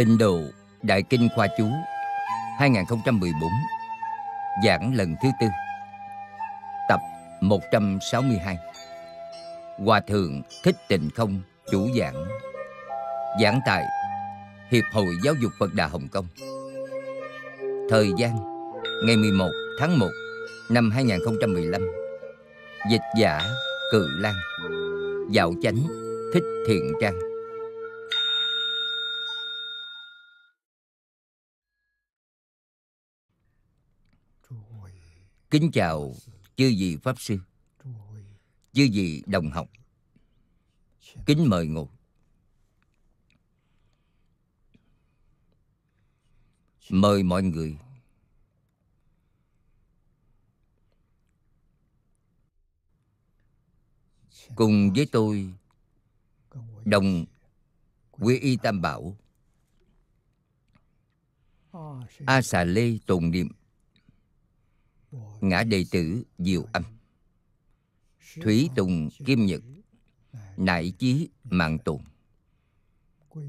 Tịnh độ Đại Kinh Khoa Chú 2014 Giảng lần thứ tư Tập 162 Hòa Thượng Thích Tịnh Không Chủ giảng Giảng tại Hiệp hội Giáo dục Phật Đà Hồng Kông Thời gian Ngày 11 tháng 1 năm 2015 Dịch giả Cự Lan Dạo chánh Thích Thiện Trang Kính chào chư vị Pháp Sư Chư vị đồng học Kính mời ngồi Mời mọi người Cùng với tôi Đồng Quy Y Tam Bảo A Xà Lê Tồn Niệm ngã đệ tử diệu âm thủy tùng kim nhật nại chí mạng tùng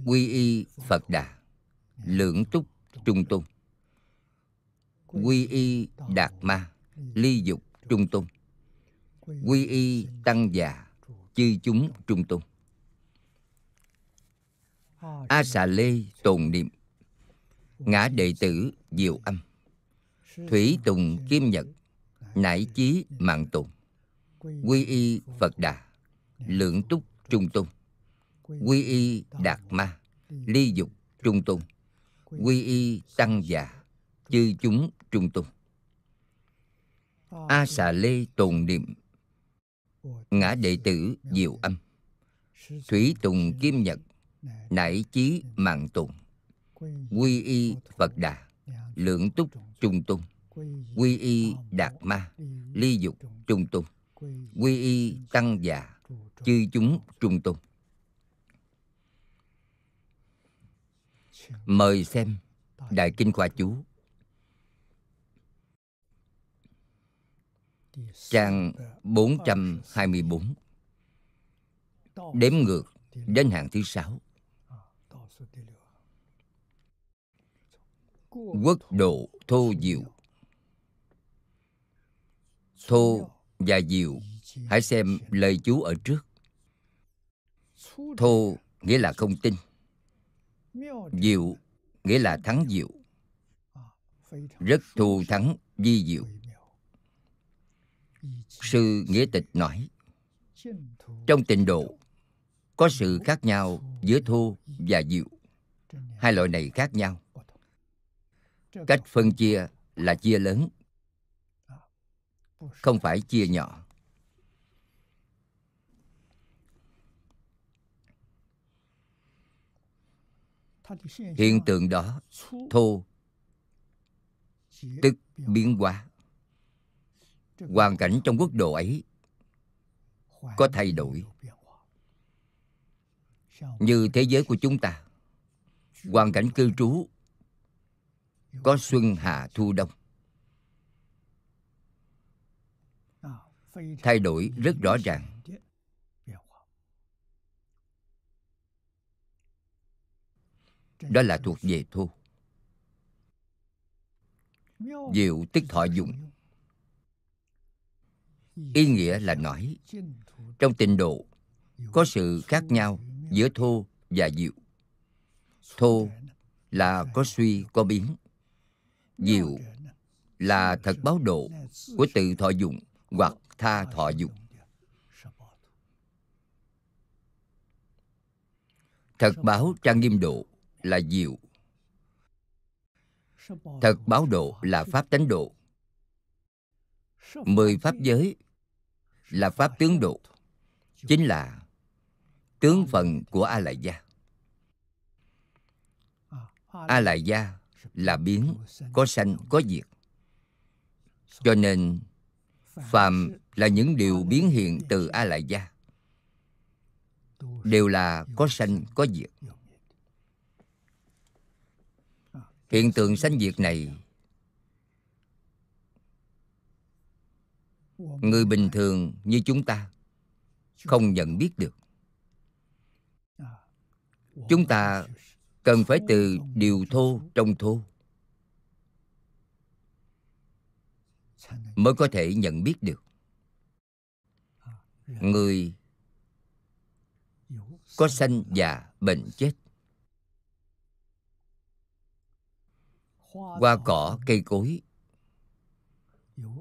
quy y phật đà lưỡng túc trung tôn quy y đạt ma ly dục trung tôn quy y tăng già chư chúng trung tôn a xà lê tồn niệm ngã đệ tử diệu âm thủy tùng kim nhật nải chí mạng tùng quy y phật đà lượng túc trung Tùng, quy y đạt ma ly dục trung Tùng, quy y tăng già chư chúng trung Tùng, a xà lê tồn niệm ngã đệ tử diệu âm thủy tùng kim nhật nải chí mạng tùng quy y phật đà lượng túc trung Tùng quy y đạt ma ly dục trung tung quy y tăng già chư chúng trung tung mời xem đại kinh khoa chú trang 424 đếm ngược đến hàng thứ sáu quốc độ thô diệu thô và diệu hãy xem lời chú ở trước thô nghĩa là không tin diệu nghĩa là thắng diệu rất thù thắng di diệu sư nghĩa tịch nói trong tịnh độ có sự khác nhau giữa thô và diệu hai loại này khác nhau cách phân chia là chia lớn không phải chia nhỏ hiện tượng đó thô tức biến hóa hoàn cảnh trong quốc độ ấy có thay đổi như thế giới của chúng ta hoàn cảnh cư trú có xuân hạ thu đông thay đổi rất rõ ràng đó là thuộc về thu diệu tức thọ dụng ý nghĩa là nói trong tịnh độ có sự khác nhau giữa thô và diệu thô là có suy có biến diệu là thật báo độ của tự thọ dụng hoặc tha thọ dụng. thật báo trang nghiêm độ là diệu thật báo độ là pháp tánh độ mười pháp giới là pháp tướng độ chính là tướng phần của a lại gia a lại gia là biến có sanh có diệt cho nên phàm là những điều biến hiện từ a lại gia đều là có sanh có diệt hiện tượng sanh diệt này người bình thường như chúng ta không nhận biết được chúng ta cần phải từ điều thô trong thô mới có thể nhận biết được người có sanh già bệnh chết hoa cỏ cây cối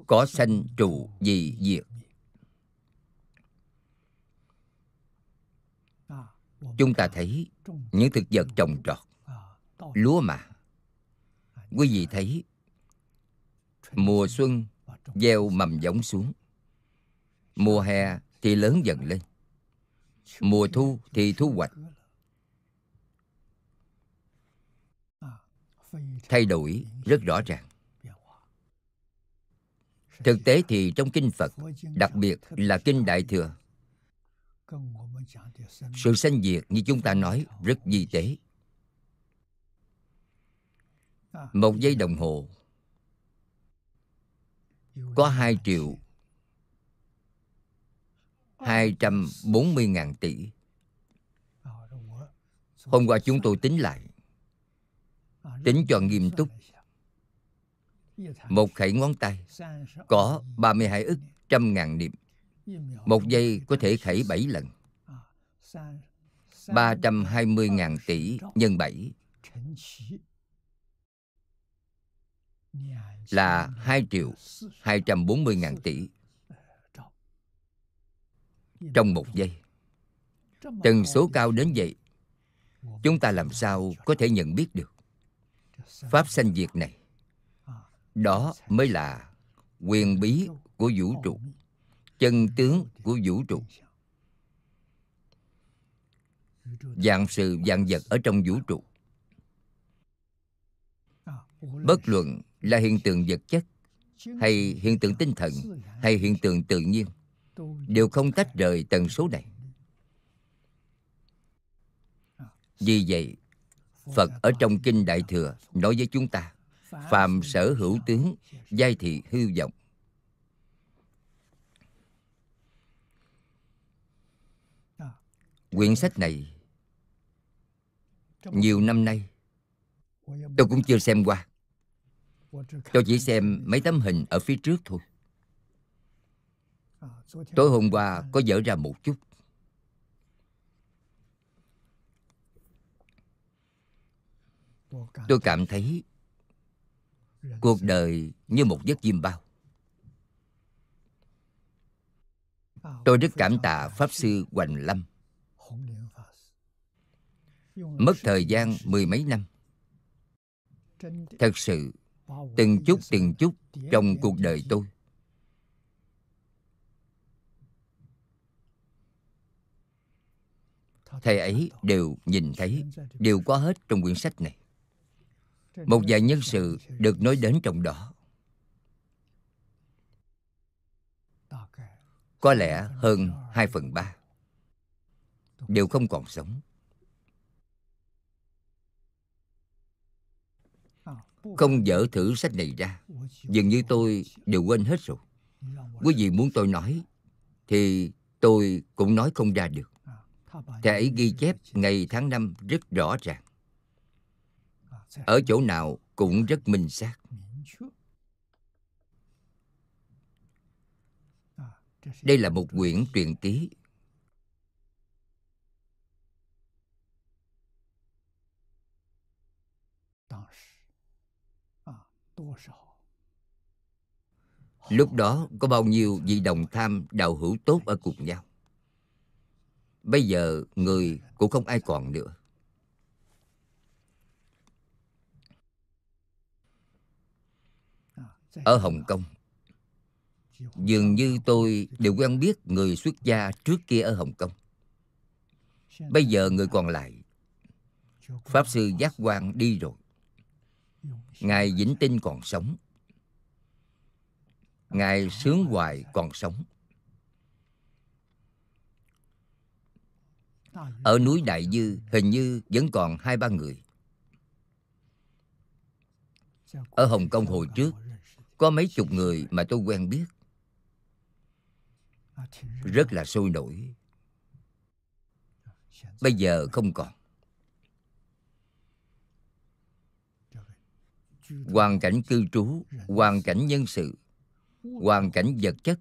có sanh trụ dị diệt chúng ta thấy những thực vật trồng trọt lúa mà quý vị thấy mùa xuân gieo mầm giống xuống mùa hè thì lớn dần lên mùa thu thì thu hoạch thay đổi rất rõ ràng thực tế thì trong kinh phật đặc biệt là kinh đại thừa sự sanh diệt như chúng ta nói rất di tế một giây đồng hồ có hai triệu 240.000 tỷ. Hôm qua chúng tôi tính lại Tính cho nghiêm túc Một khẩy ngón tay Có 32 ức trăm ngàn niệm Một giây có thể khẩy 7 lần 320 ngàn tỷ nhân 7 là 2 triệu 240 ngàn tỷ trong một giây tần số cao đến vậy chúng ta làm sao có thể nhận biết được pháp sanh diệt này đó mới là quyền bí của vũ trụ chân tướng của vũ trụ dạng sự dạng vật ở trong vũ trụ bất luận là hiện tượng vật chất hay hiện tượng tinh thần hay hiện tượng tự nhiên đều không tách rời tần số này vì vậy phật ở trong kinh đại thừa nói với chúng ta phàm sở hữu tướng giai thị hư vọng quyển sách này nhiều năm nay tôi cũng chưa xem qua tôi chỉ xem mấy tấm hình ở phía trước thôi Ờ, Tối hôm qua ờ. có dở ra một chút Tôi cảm thấy Cuộc đời như một giấc diêm bao ờ, Tôi rất cảm tạ Pháp Sư Hoành Lâm Mất thời gian mười mấy năm Thật sự Từng chút từng chút trong cuộc đời tôi thầy ấy đều nhìn thấy đều có hết trong quyển sách này một vài nhân sự được nói đến trong đó có lẽ hơn 2 phần 3 đều không còn sống. Không dở thử sách này ra, dường như tôi đều quên hết rồi. Quý vị muốn tôi nói thì tôi cũng nói không ra được. Thể ghi chép ngày tháng năm rất rõ ràng. Ở chỗ nào cũng rất minh xác. Đây là một quyển truyền ký Lúc đó có bao nhiêu vị đồng tham đạo hữu tốt ở cùng nhau Bây giờ người cũng không ai còn nữa. Ở Hồng Kông, dường như tôi đều quen biết người xuất gia trước kia ở Hồng Kông. Bây giờ người còn lại, Pháp Sư Giác Quang đi rồi. Ngài Vĩnh Tinh còn sống. Ngài Sướng Hoài còn sống. Ở núi Đại Dư hình như vẫn còn hai ba người Ở Hồng Kông hồi trước Có mấy chục người mà tôi quen biết Rất là sôi nổi Bây giờ không còn Hoàn cảnh cư trú Hoàn cảnh nhân sự Hoàn cảnh vật chất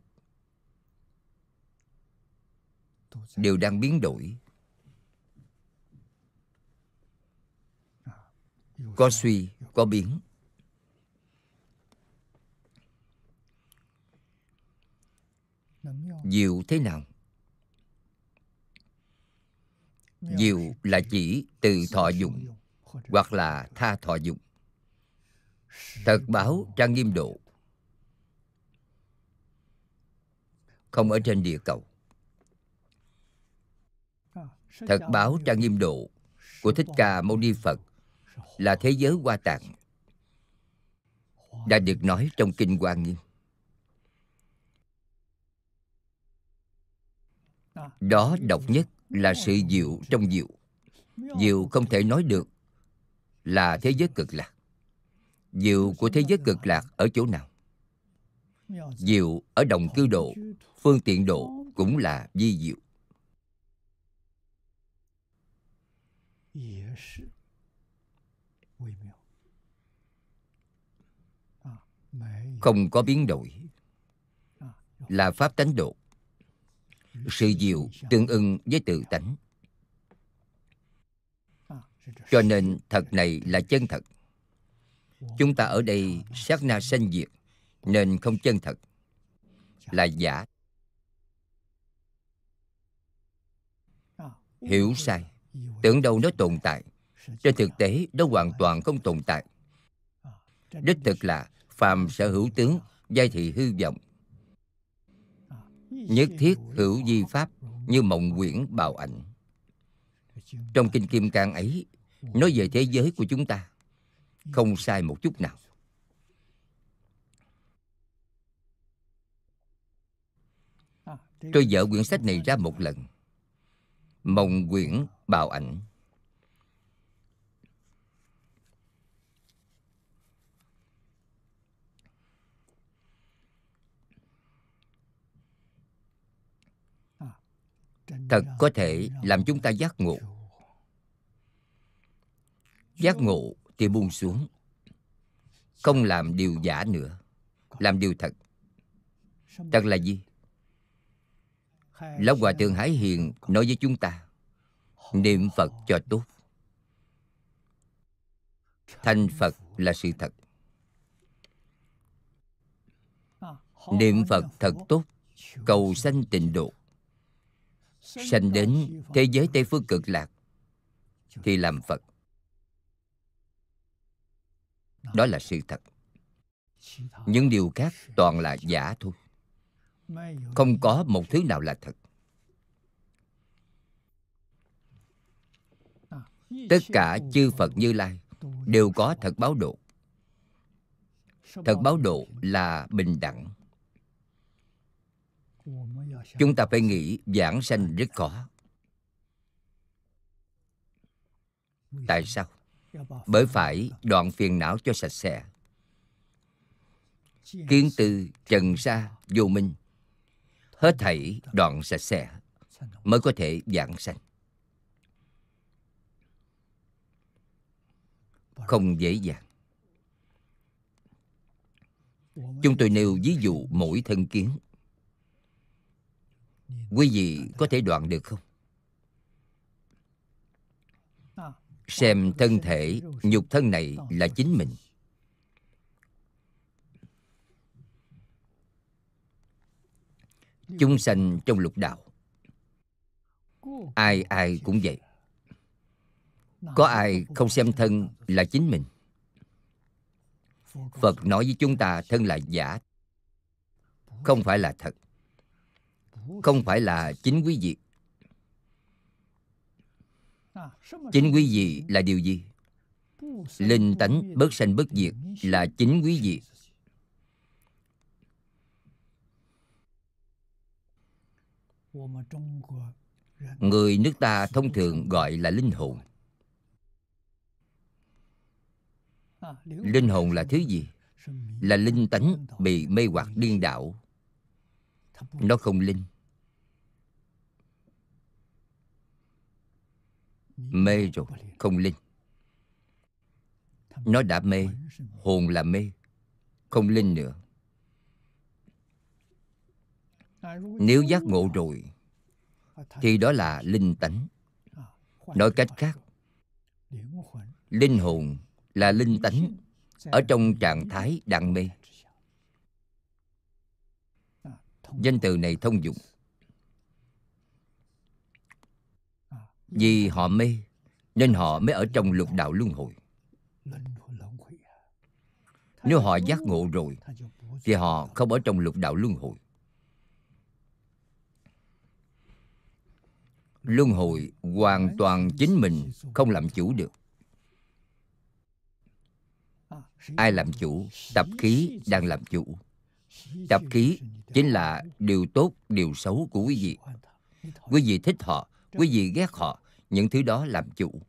Đều đang biến đổi có suy có biến diệu thế nào diệu là chỉ từ thọ dụng hoặc là tha thọ dụng thật báo trang nghiêm độ không ở trên địa cầu thật báo trang nghiêm độ của thích ca mâu ni phật là thế giới hoa tạng đã được nói trong kinh hoa nghiêm đó độc nhất là sự diệu trong diệu diệu không thể nói được là thế giới cực lạc diệu của thế giới cực lạc ở chỗ nào diệu ở đồng cư độ phương tiện độ cũng là di diệu không có biến đổi là pháp tánh độ sự diệu tương ưng với tự tánh cho nên thật này là chân thật chúng ta ở đây sát na sanh diệt nên không chân thật là giả hiểu sai tưởng đâu nó tồn tại trên thực tế nó hoàn toàn không tồn tại đích thực là phàm sở hữu tướng giai thị hư vọng nhất thiết hữu di pháp như mộng quyển bào ảnh trong kinh kim cang ấy nói về thế giới của chúng ta không sai một chút nào tôi dở quyển sách này ra một lần mộng quyển bào ảnh thật có thể làm chúng ta giác ngộ giác ngộ thì buông xuống không làm điều giả nữa làm điều thật thật là gì lão hòa thượng hải hiền nói với chúng ta niệm phật cho tốt thành phật là sự thật niệm phật thật tốt cầu sanh tịnh độ sanh đến thế giới Tây Phương cực lạc thì làm Phật. Đó là sự thật. Những điều khác toàn là giả thôi. Không có một thứ nào là thật. Tất cả chư Phật Như Lai đều có thật báo độ. Thật báo độ là bình đẳng chúng ta phải nghĩ giảng sanh rất khó tại sao bởi phải đoạn phiền não cho sạch sẽ kiến tư trần sa vô minh hết thảy đoạn sạch sẽ mới có thể giảng sanh không dễ dàng chúng tôi nêu ví dụ mỗi thân kiến quý vị có thể đoạn được không xem thân thể nhục thân này là chính mình chúng sanh trong lục đạo ai ai cũng vậy có ai không xem thân là chính mình phật nói với chúng ta thân là giả không phải là thật không phải là chính quý vị chính quý vị là điều gì linh tánh bất sanh bất diệt là chính quý vị người nước ta thông thường gọi là linh hồn linh hồn là thứ gì là linh tánh bị mê hoặc điên đảo nó không linh mê rồi không linh nó đã mê hồn là mê không linh nữa nếu giác ngộ rồi thì đó là linh tánh nói cách khác linh hồn là linh tánh ở trong trạng thái đang mê danh từ này thông dụng Vì họ mê Nên họ mới ở trong lục đạo luân hồi Nếu họ giác ngộ rồi Thì họ không ở trong lục đạo luân hồi Luân hồi hoàn toàn chính mình không làm chủ được Ai làm chủ? Tập khí đang làm chủ Tập khí chính là điều tốt, điều xấu của quý vị Quý vị thích họ Quý vị ghét họ, những thứ đó làm chủ.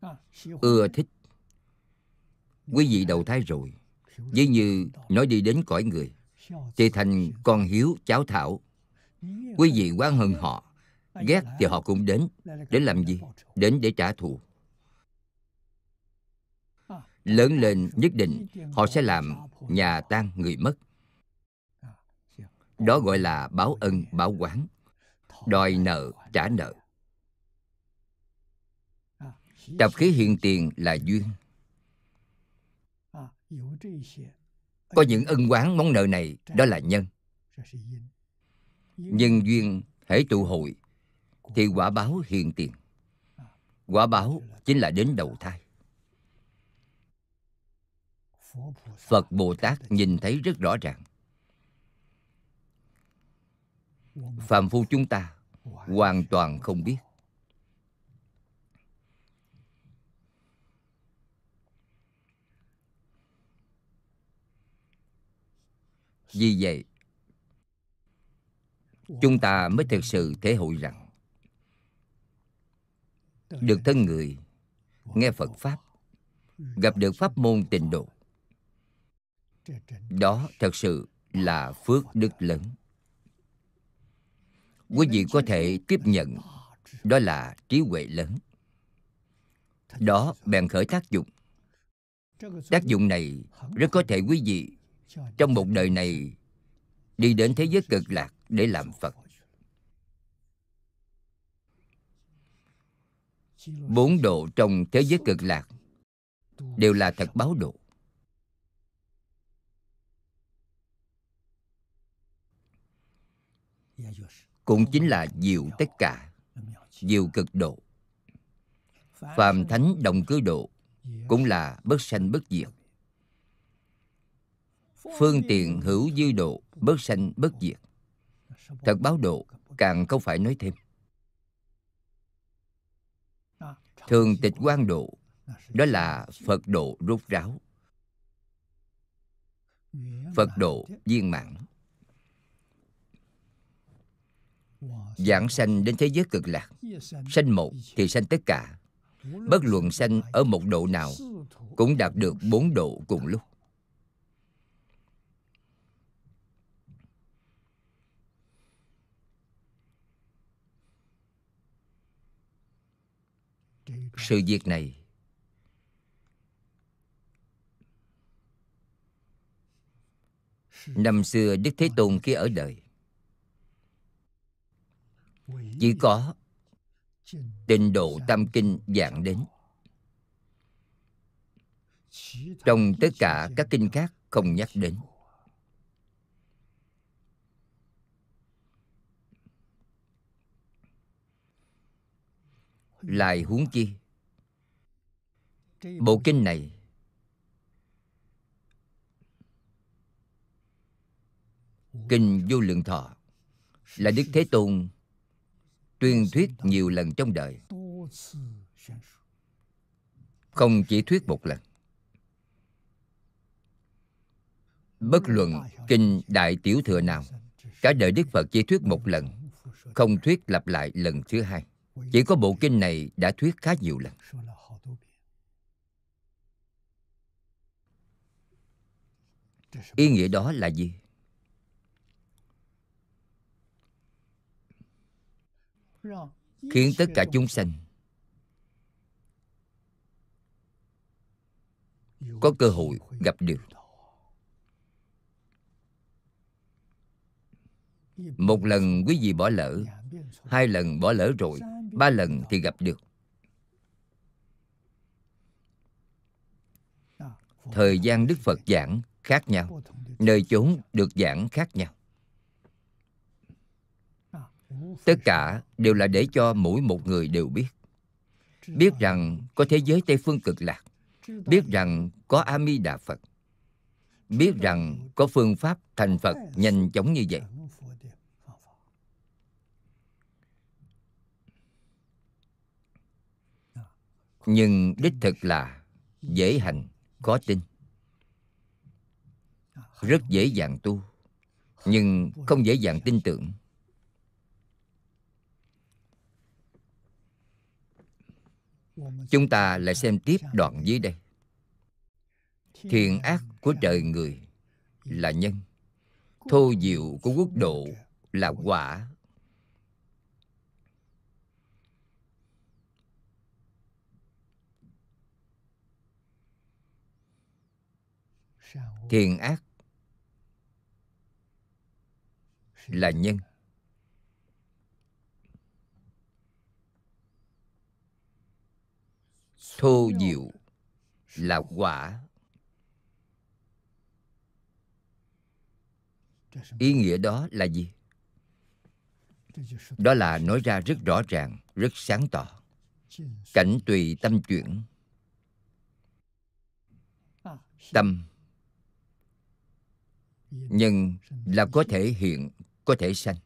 À, Ưa thích. Quý vị đầu thai rồi, ví như nói đi đến cõi người, thì thành con hiếu cháu thảo. Quý vị quan hơn họ, ghét thì họ cũng đến. đến làm gì? Đến để trả thù à, lớn lên nhất định họ sẽ làm nhà tan người mất đó gọi là báo ân báo quán đòi nợ trả nợ tập khí hiện tiền là duyên có những ân quán món nợ này đó là nhân nhân duyên hễ tụ hội thì quả báo hiện tiền quả báo chính là đến đầu thai phật bồ tát nhìn thấy rất rõ ràng phàm phu chúng ta hoàn toàn không biết vì vậy chúng ta mới thực sự thể hội rằng được thân người nghe phật pháp gặp được pháp môn tịnh độ đó thật sự là phước đức lớn quý vị có thể tiếp nhận đó là trí huệ lớn đó bèn khởi tác dụng tác dụng này rất có thể quý vị trong một đời này đi đến thế giới cực lạc để làm phật bốn độ trong thế giới cực lạc đều là thật báo độ cũng chính là diệu tất cả diệu cực độ phàm thánh đồng cư độ cũng là bất sanh bất diệt phương tiện hữu dư độ bất sanh bất diệt thật báo độ càng không phải nói thêm thường tịch quan độ đó là phật độ rút ráo phật độ viên mạng. Giảng sanh đến thế giới cực lạc Sanh một thì sanh tất cả Bất luận sanh ở một độ nào Cũng đạt được bốn độ cùng lúc Sự việc này Năm xưa Đức Thế Tôn khi ở đời chỉ có tịnh độ tam kinh dạng đến trong tất cả các kinh khác không nhắc đến lại huống chi bộ kinh này kinh vô lượng thọ là đức thế tôn tuyên thuyết nhiều lần trong đời không chỉ thuyết một lần bất luận kinh đại tiểu thừa nào cả đời đức phật chỉ thuyết một lần không thuyết lặp lại lần thứ hai chỉ có bộ kinh này đã thuyết khá nhiều lần ý nghĩa đó là gì khiến tất cả chúng sanh có cơ hội gặp được một lần quý vị bỏ lỡ hai lần bỏ lỡ rồi ba lần thì gặp được thời gian đức phật giảng khác nhau nơi chốn được giảng khác nhau tất cả đều là để cho mỗi một người đều biết biết rằng có thế giới tây phương cực lạc biết rằng có a mi đà phật biết rằng có phương pháp thành phật nhanh chóng như vậy nhưng đích thực là dễ hành khó tin rất dễ dàng tu nhưng không dễ dàng tin tưởng Chúng ta lại xem tiếp đoạn dưới đây. Thiện ác của trời người là nhân. Thô diệu của quốc độ là quả. Thiện ác là nhân thô diệu là quả ý nghĩa đó là gì đó là nói ra rất rõ ràng rất sáng tỏ cảnh tùy tâm chuyển tâm nhưng là có thể hiện có thể sanh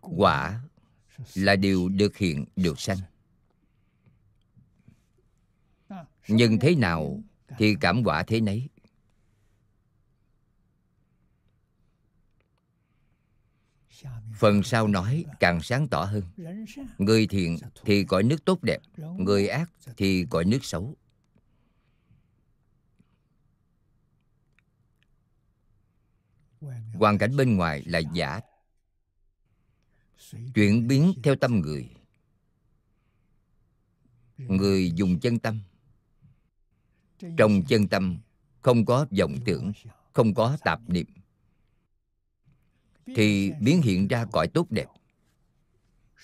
quả là điều được hiện được sanh nhưng thế nào thì cảm quả thế nấy phần sau nói càng sáng tỏ hơn người thiện thì cõi nước tốt đẹp người ác thì cõi nước xấu hoàn cảnh bên ngoài là giả chuyển biến theo tâm người người dùng chân tâm trong chân tâm không có vọng tưởng không có tạp niệm thì biến hiện ra cõi tốt đẹp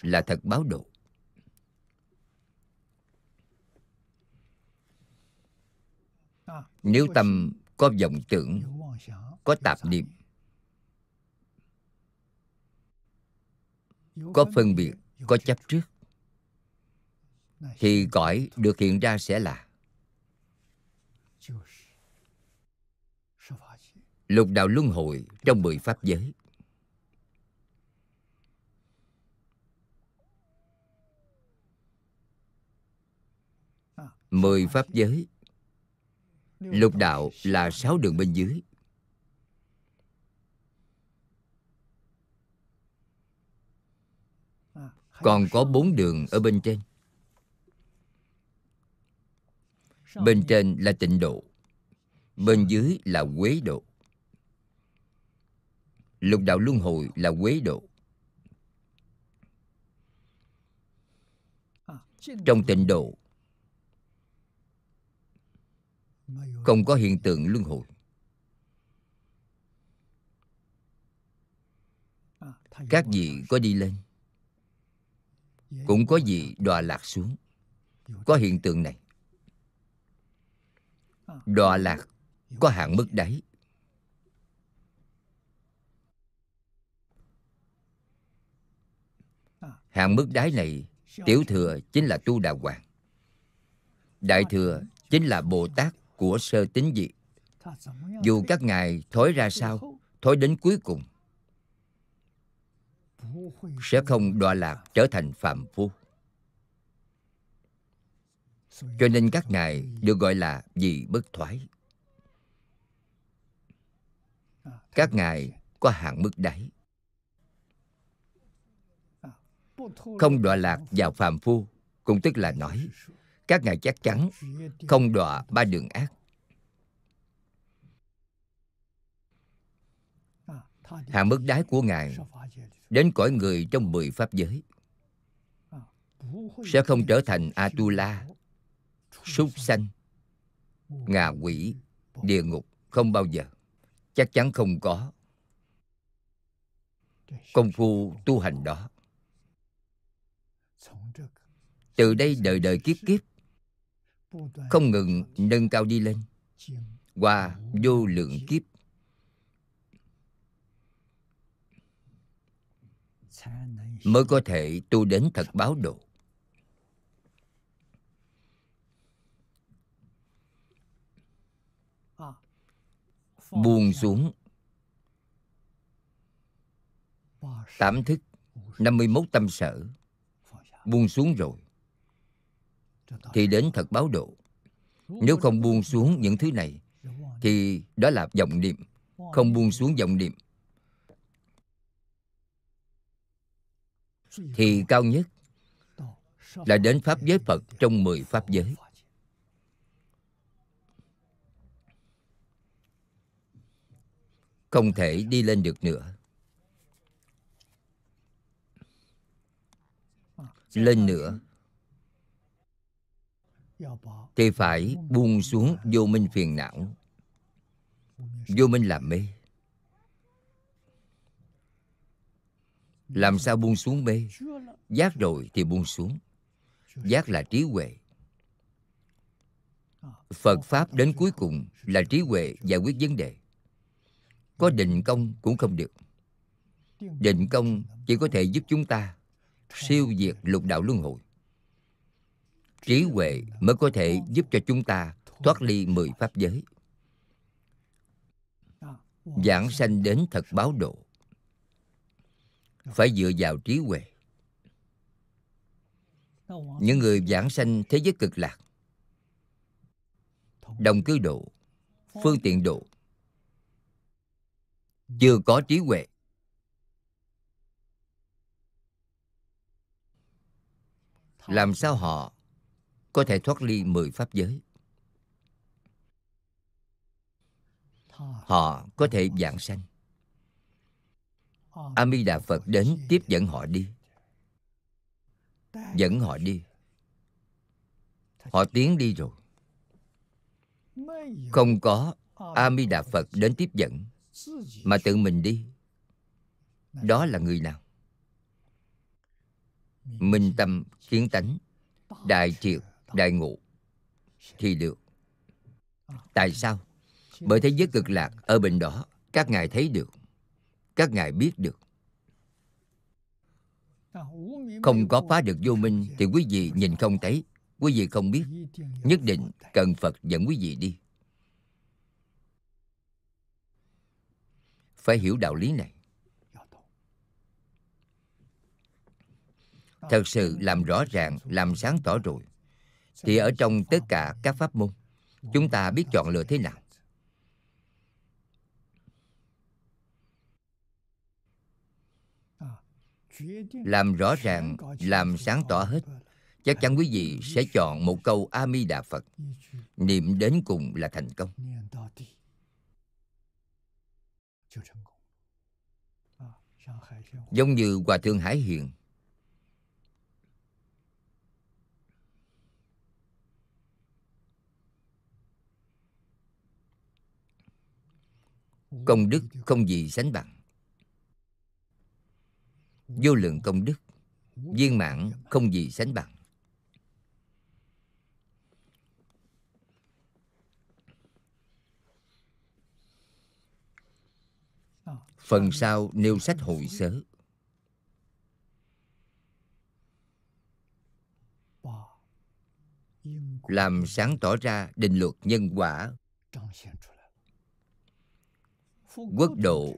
là thật báo độ nếu tâm có vọng tưởng có tạp niệm có phân biệt có chấp trước thì cõi được hiện ra sẽ là lục đạo luân hồi trong mười pháp giới mười pháp giới lục đạo là sáu đường bên dưới còn có bốn đường ở bên trên Bên trên là tịnh độ Bên dưới là quế độ Lục đạo luân hồi là quế độ à, Trong tịnh độ Không có hiện tượng luân hồi à, Các vị có đi lên Cũng có gì đọa lạc xuống Có hiện tượng này đọa lạc có hạn mức đáy hạn mức đáy này tiểu thừa chính là tu đà hoàng đại thừa chính là bồ tát của sơ tính diệt dù các ngài thối ra sao thối đến cuối cùng sẽ không đọa lạc trở thành phạm phu cho nên các ngài được gọi là vị bất thoái các ngài có hạn mức đáy không đọa lạc vào phàm phu cũng tức là nói các ngài chắc chắn không đọa ba đường ác hạ mức đáy của ngài đến cõi người trong mười pháp giới sẽ không trở thành atula súc sanh ngạ quỷ địa ngục không bao giờ chắc chắn không có công phu tu hành đó từ đây đời đời kiếp kiếp không ngừng nâng cao đi lên qua vô lượng kiếp mới có thể tu đến thật báo độ buông xuống Tám thức 51 tâm sở Buông xuống rồi Thì đến thật báo độ Nếu không buông xuống những thứ này Thì đó là vọng niệm Không buông xuống vọng niệm Thì cao nhất Là đến Pháp giới Phật trong mười Pháp giới không thể đi lên được nữa lên nữa thì phải buông xuống vô minh phiền não vô minh làm mê làm sao buông xuống mê giác rồi thì buông xuống giác là trí huệ phật pháp đến cuối cùng là trí huệ giải quyết vấn đề có định công cũng không được định công chỉ có thể giúp chúng ta siêu diệt lục đạo luân hồi trí huệ mới có thể giúp cho chúng ta thoát ly mười pháp giới giảng sanh đến thật báo độ phải dựa vào trí huệ những người giảng sanh thế giới cực lạc đồng cư độ phương tiện độ chưa có trí huệ làm sao họ có thể thoát ly mười pháp giới họ có thể dạng sanh a mi đà phật đến tiếp dẫn họ đi dẫn họ đi họ tiến đi rồi không có a mi đà phật đến tiếp dẫn mà tự mình đi đó là người nào minh tâm kiến tánh đại triệt đại ngộ thì được tại sao bởi thế giới cực lạc ở bên đó các ngài thấy được các ngài biết được không có phá được vô minh thì quý vị nhìn không thấy quý vị không biết nhất định cần phật dẫn quý vị đi phải hiểu đạo lý này thật sự làm rõ ràng làm sáng tỏ rồi thì ở trong tất cả các pháp môn chúng ta biết chọn lựa thế nào làm rõ ràng làm sáng tỏ hết chắc chắn quý vị sẽ chọn một câu a di đà phật niệm đến cùng là thành công Giống như Hòa Thượng Hải Hiền Công đức không gì sánh bằng Vô lượng công đức Viên mạng không gì sánh bằng Phần sau nêu sách hội sớ Làm sáng tỏ ra định luật nhân quả Quốc độ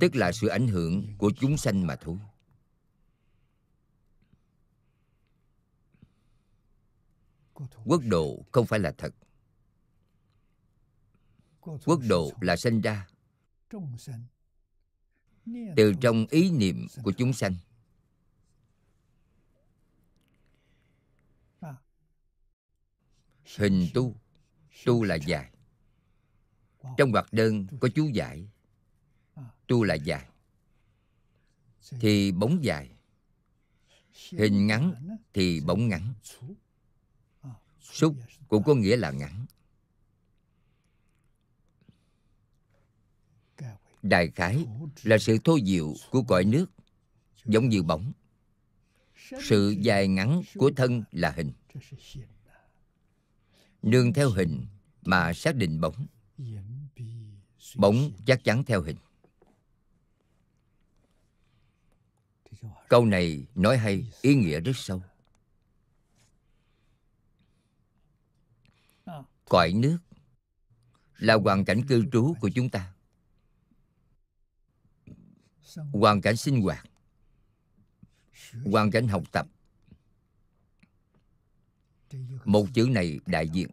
Tức là sự ảnh hưởng của chúng sanh mà thôi Quốc độ không phải là thật Quốc độ là sinh ra từ trong ý niệm của chúng sanh à. hình tu tu là dài trong hoạt đơn có chú giải à. tu là dài thì bóng dài hình ngắn thì bóng ngắn à, xúc cũng có nghĩa là ngắn đại khái là sự thô diệu của cõi nước giống như bóng sự dài ngắn của thân là hình nương theo hình mà xác định bóng bóng chắc chắn theo hình câu này nói hay ý nghĩa rất sâu cõi nước là hoàn cảnh cư trú của chúng ta hoàn cảnh sinh hoạt hoàn cảnh học tập một chữ này đại diện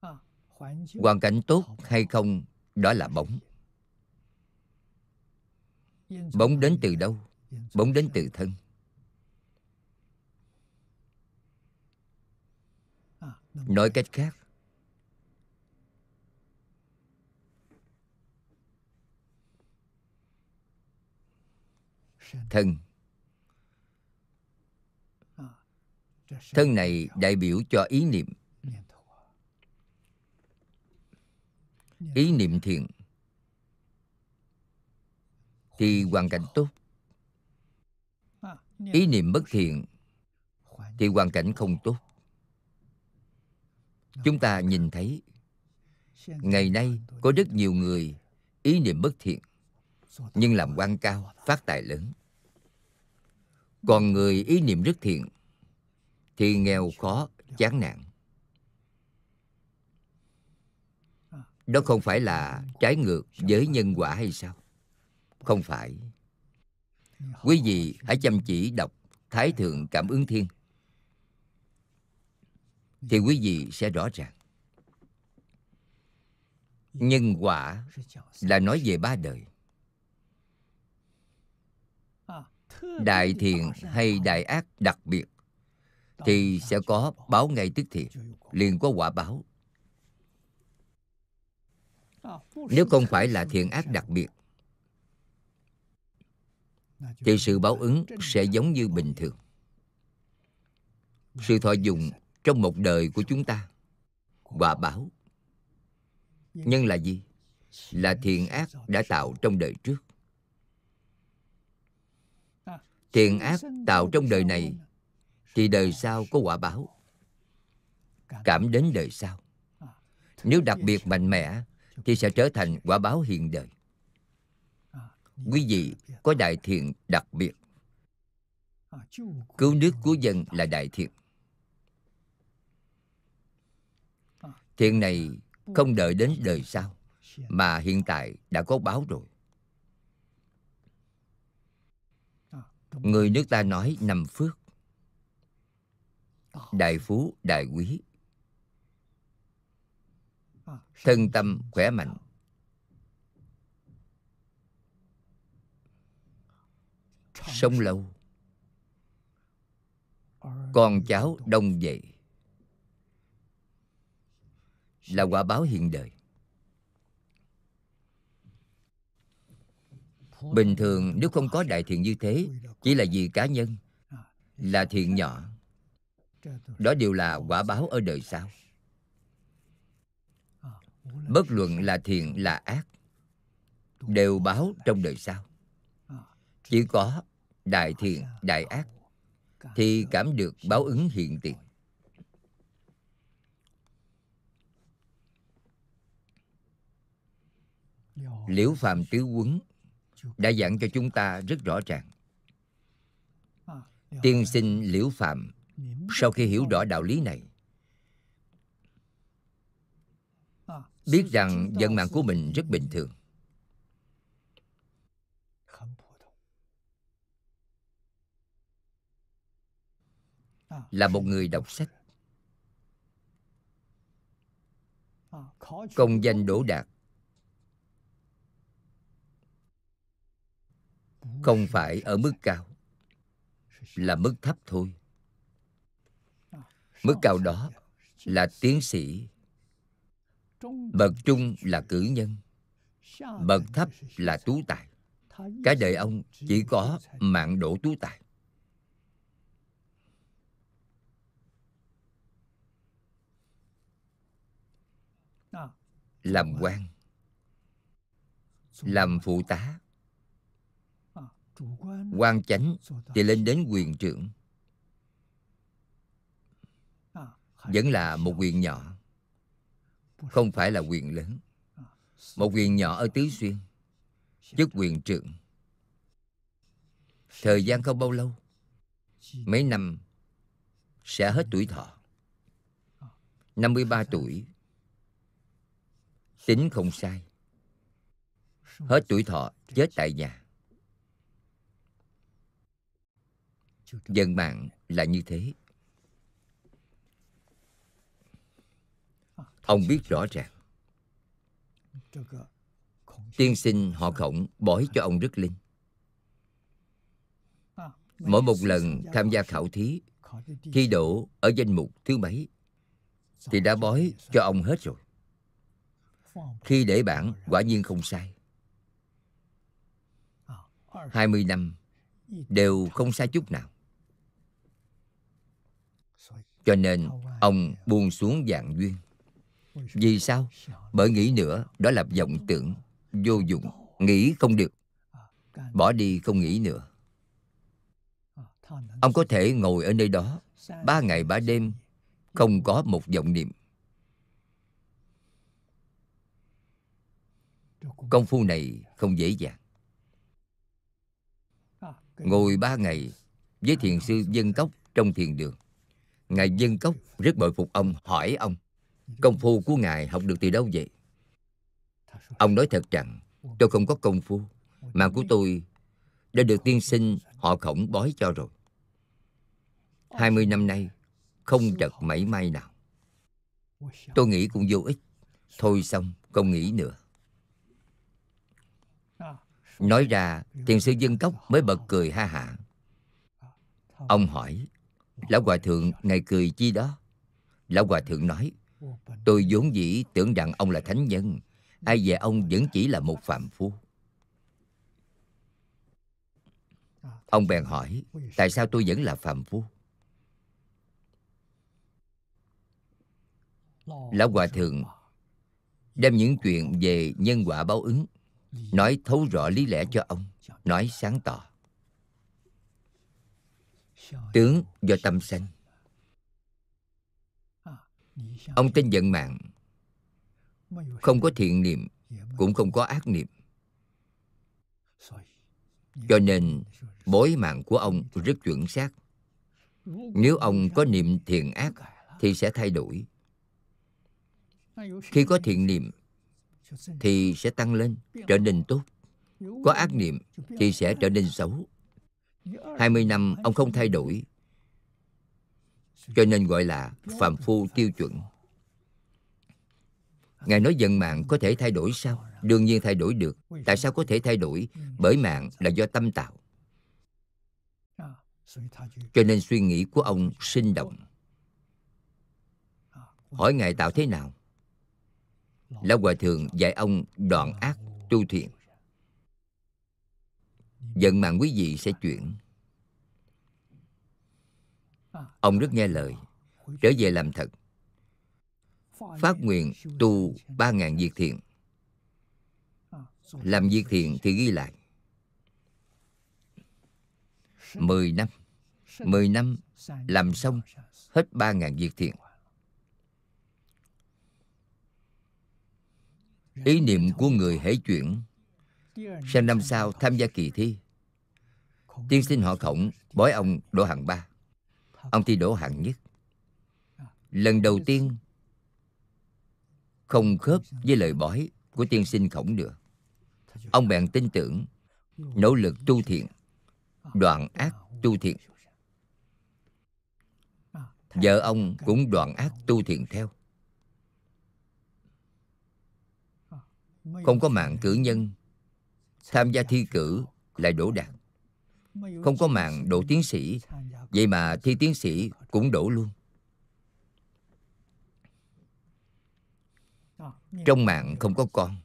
à, hoàn cảnh tốt hay không đó là bóng bóng đến từ đâu bóng đến từ thân à, nói cách khác thân thân này đại biểu cho ý niệm ý niệm thiện thì hoàn cảnh tốt ý niệm bất thiện thì hoàn cảnh không tốt chúng ta nhìn thấy ngày nay có rất nhiều người ý niệm bất thiện nhưng làm quan cao phát tài lớn còn người ý niệm rất thiện thì nghèo khó, chán nản. Đó không phải là trái ngược với nhân quả hay sao? Không phải. Quý vị hãy chăm chỉ đọc Thái Thượng Cảm ứng Thiên thì quý vị sẽ rõ ràng. Nhân quả là nói về ba đời. đại thiện hay đại ác đặc biệt thì sẽ có báo ngay tức thì, liền có quả báo nếu không phải là thiện ác đặc biệt thì sự báo ứng sẽ giống như bình thường sự thọ dụng trong một đời của chúng ta quả báo nhân là gì là thiện ác đã tạo trong đời trước thiện ác tạo trong đời này thì đời sau có quả báo cảm đến đời sau nếu đặc biệt mạnh mẽ thì sẽ trở thành quả báo hiện đời quý vị có đại thiện đặc biệt cứu nước cứu dân là đại thiện thiện này không đợi đến đời sau mà hiện tại đã có báo rồi Người nước ta nói năm phước ờ. Đại phú, đại quý ờ, Thân tâm khỏe mạnh Sống lâu ờ, Con cháu đông dậy Là quả báo hiện đời bình thường nếu không có đại thiện như thế chỉ là vì cá nhân là thiện nhỏ đó đều là quả báo ở đời sau bất luận là thiện là ác đều báo trong đời sau chỉ có đại thiện đại ác thì cảm được báo ứng hiện tiền liễu phàm tứ quấn đã dặn cho chúng ta rất rõ ràng à, dạ, tiên dạ. sinh liễu phạm sau khi hiểu rõ đạo lý này à, biết rằng vận mạng của mình rất bình thường à, là một người đọc sách công danh đỗ đạt không phải ở mức cao là mức thấp thôi mức cao đó là tiến sĩ bậc trung là cử nhân bậc thấp là tú tài cái đời ông chỉ có mạng đổ tú tài làm quan làm phụ tá quan chánh thì lên đến quyền trưởng à, vẫn là à, một quyền nhỏ không phải là quyền lớn một quyền nhỏ ở tứ xuyên chức quyền trưởng thời gian không bao lâu mấy năm sẽ hết tuổi thọ 53 à, tuổi tính không sai hết tuổi thọ chết tại nhà dân mạng là như thế ông biết rõ ràng tiên sinh họ khổng bói cho ông rất linh mỗi một lần tham gia khảo thí thi đỗ ở danh mục thứ mấy thì đã bói cho ông hết rồi khi để bản quả nhiên không sai 20 năm đều không sai chút nào cho nên ông buông xuống dạng duyên vì sao bởi nghĩ nữa đó là vọng tưởng vô dụng nghĩ không được bỏ đi không nghĩ nữa ông có thể ngồi ở nơi đó ba ngày ba đêm không có một vọng niệm công phu này không dễ dàng ngồi ba ngày với thiền sư dân cốc trong thiền đường Ngài dân cốc rất bội phục ông hỏi ông Công phu của Ngài học được từ đâu vậy? Ông nói thật rằng tôi không có công phu mà của tôi đã được tiên sinh họ khổng bói cho rồi 20 năm nay không trật mảy may nào Tôi nghĩ cũng vô ích Thôi xong không nghĩ nữa Nói ra tiền sư dân cốc mới bật cười ha hả Ông hỏi Lão Hòa Thượng ngày cười chi đó Lão Hòa Thượng nói Tôi vốn dĩ tưởng rằng ông là thánh nhân Ai về ông vẫn chỉ là một phạm phu Ông bèn hỏi Tại sao tôi vẫn là phạm phu Lão Hòa Thượng Đem những chuyện về nhân quả báo ứng Nói thấu rõ lý lẽ cho ông Nói sáng tỏ tướng do tâm sanh ông tin giận mạng không có thiện niệm cũng không có ác niệm cho nên bối mạng của ông rất chuẩn xác nếu ông có niệm thiện ác thì sẽ thay đổi khi có thiện niệm thì sẽ tăng lên trở nên tốt có ác niệm thì sẽ trở nên xấu 20 năm ông không thay đổi cho nên gọi là phạm phu tiêu chuẩn ngài nói dân mạng có thể thay đổi sao đương nhiên thay đổi được tại sao có thể thay đổi bởi mạng là do tâm tạo cho nên suy nghĩ của ông sinh động hỏi ngài tạo thế nào lão hòa thượng dạy ông đoạn ác tu thiện Vận mạng quý vị sẽ chuyển Ông rất nghe lời Trở về làm thật Phát nguyện tu ba ngàn việc thiện Làm việc thiện thì ghi lại mười năm mười năm làm xong hết ba ngàn việc thiện ý niệm của người hãy chuyển sang năm sau tham gia kỳ thi tiên sinh họ khổng bói ông đỗ hạng ba ông thi đỗ hạng nhất lần đầu tiên không khớp với lời bói của tiên sinh khổng được ông bèn tin tưởng nỗ lực tu thiện đoạn ác tu thiện vợ ông cũng đoạn ác tu thiện theo không có mạng cử nhân tham gia thi cử lại đổ đạt không có mạng đổ tiến sĩ vậy mà thi tiến sĩ cũng đổ luôn trong mạng không có con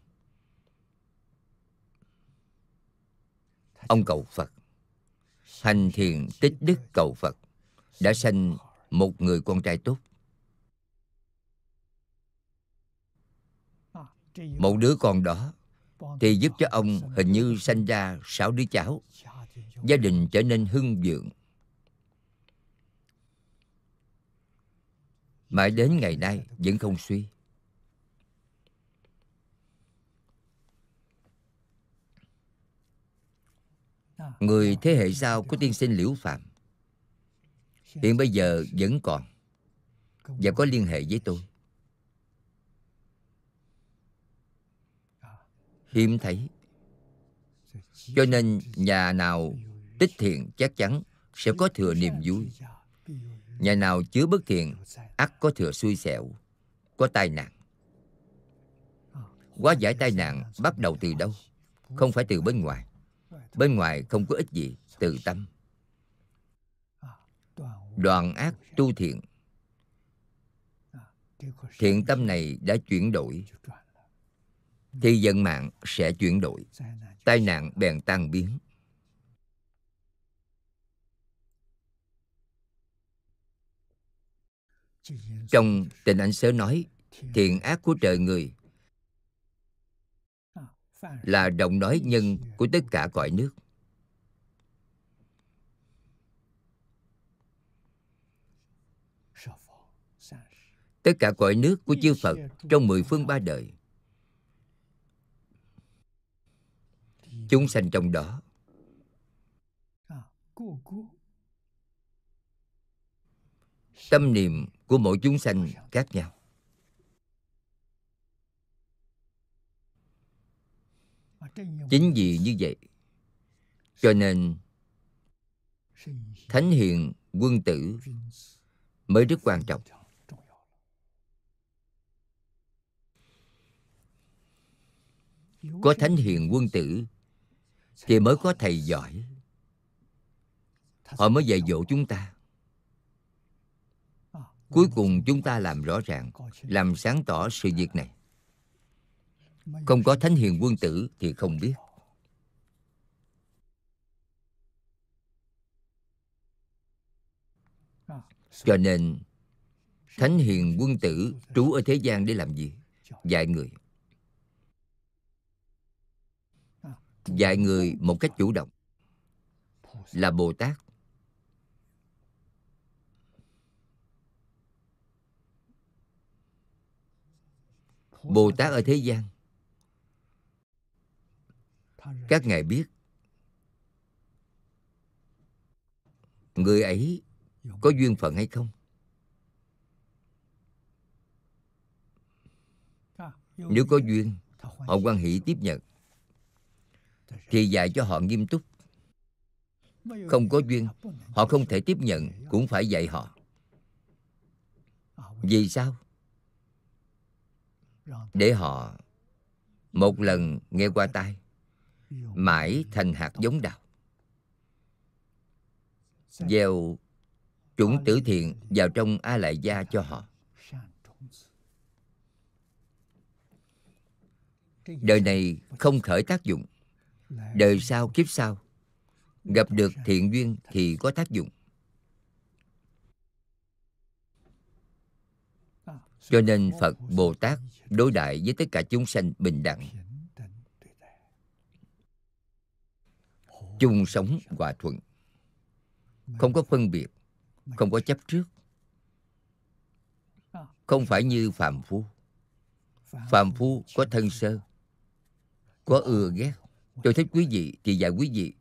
ông cầu phật hành thiền tích đức cầu phật đã sanh một người con trai tốt một đứa con đó thì giúp cho ông hình như sanh ra sáu đứa cháu gia đình trở nên hưng vượng mãi đến ngày nay vẫn không suy người thế hệ sau của tiên sinh liễu phạm hiện bây giờ vẫn còn và có liên hệ với tôi hiếm thấy cho nên nhà nào tích thiện chắc chắn sẽ có thừa niềm vui nhà nào chứa bất thiện ắt có thừa xui xẻo có tai nạn quá giải tai nạn bắt đầu từ đâu không phải từ bên ngoài bên ngoài không có ích gì từ tâm đoàn ác tu thiện thiện tâm này đã chuyển đổi thì vận mạng sẽ chuyển đổi tai nạn bèn tan biến trong tình ảnh sớ nói thiện ác của trời người là động nói nhân của tất cả cõi nước tất cả cõi nước của chư phật trong mười phương ba đời chúng sanh trong đó tâm niệm của mỗi chúng sanh khác nhau chính vì như vậy cho nên thánh hiền quân tử mới rất quan trọng có thánh hiền quân tử thì mới có thầy giỏi họ mới dạy dỗ chúng ta cuối cùng chúng ta làm rõ ràng làm sáng tỏ sự việc này không có thánh hiền quân tử thì không biết cho nên thánh hiền quân tử trú ở thế gian để làm gì dạy người dạy người một cách chủ động là bồ tát bồ tát ở thế gian các ngài biết người ấy có duyên phận hay không nếu có duyên họ quan hỷ tiếp nhận thì dạy cho họ nghiêm túc không có duyên họ không thể tiếp nhận cũng phải dạy họ vì sao để họ một lần nghe qua tai mãi thành hạt giống đạo gieo chủng tử thiện vào trong a lại gia cho họ đời này không khởi tác dụng đời sau kiếp sau gặp được thiện duyên thì có tác dụng à, cho nên phật bồ tát đối đại với tất cả chúng sanh bình đẳng chung sống hòa thuận không có phân biệt không có chấp trước à. không phải như phàm phu phàm phu có thân sơ có ưa ghét Tôi thích quý vị thì dạy quý vị.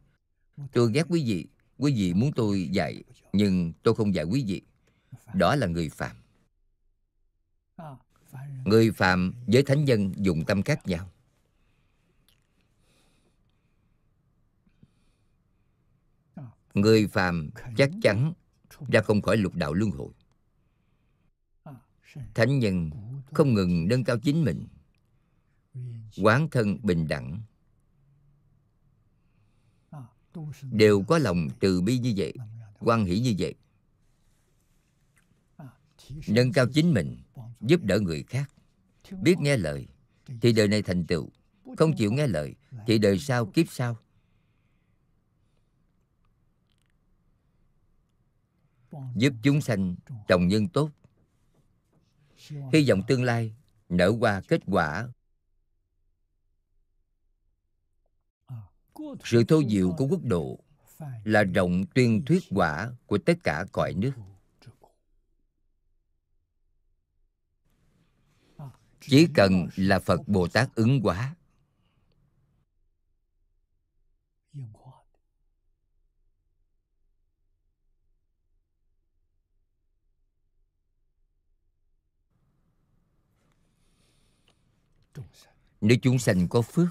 Tôi ghét quý vị, quý vị muốn tôi dạy, nhưng tôi không dạy quý vị. Đó là người phạm. Người phạm với thánh nhân dùng tâm khác nhau. Người phàm chắc chắn ra không khỏi lục đạo luân hồi. Thánh nhân không ngừng nâng cao chính mình, quán thân bình đẳng, đều có lòng từ bi như vậy quan hỷ như vậy nâng cao chính mình giúp đỡ người khác biết nghe lời thì đời này thành tựu không chịu nghe lời thì đời sau kiếp sau giúp chúng sanh trồng nhân tốt hy vọng tương lai nở qua kết quả sự thô diệu của quốc độ là rộng tuyên thuyết quả của tất cả cõi nước chỉ cần là phật bồ tát ứng hóa nếu chúng sanh có phước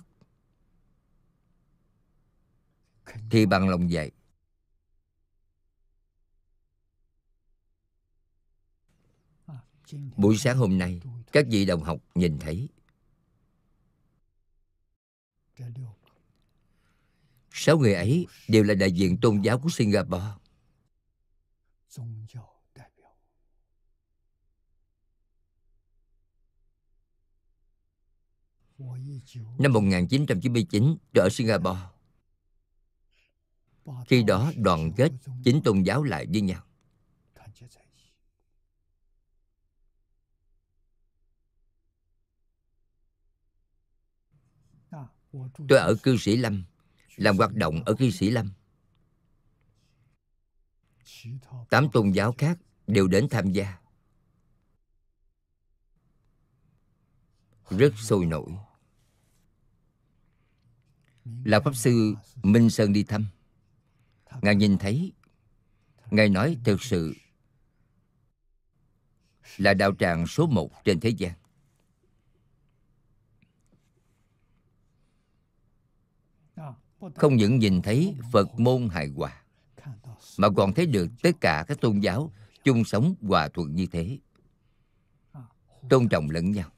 thì bằng lòng dạy buổi sáng hôm nay các vị đồng học nhìn thấy sáu người ấy đều là đại diện tôn giáo của singapore Năm 1999, tôi ở Singapore khi đó đoàn kết chính tôn giáo lại với nhau tôi ở cư sĩ lâm làm hoạt động ở cư sĩ lâm tám tôn giáo khác đều đến tham gia rất sôi nổi là pháp sư minh sơn đi thăm Ngài nhìn thấy Ngài nói thực sự là đạo tràng số một trên thế gian. Không những nhìn thấy Phật môn hài hòa, mà còn thấy được tất cả các tôn giáo chung sống hòa thuận như thế, tôn trọng lẫn nhau.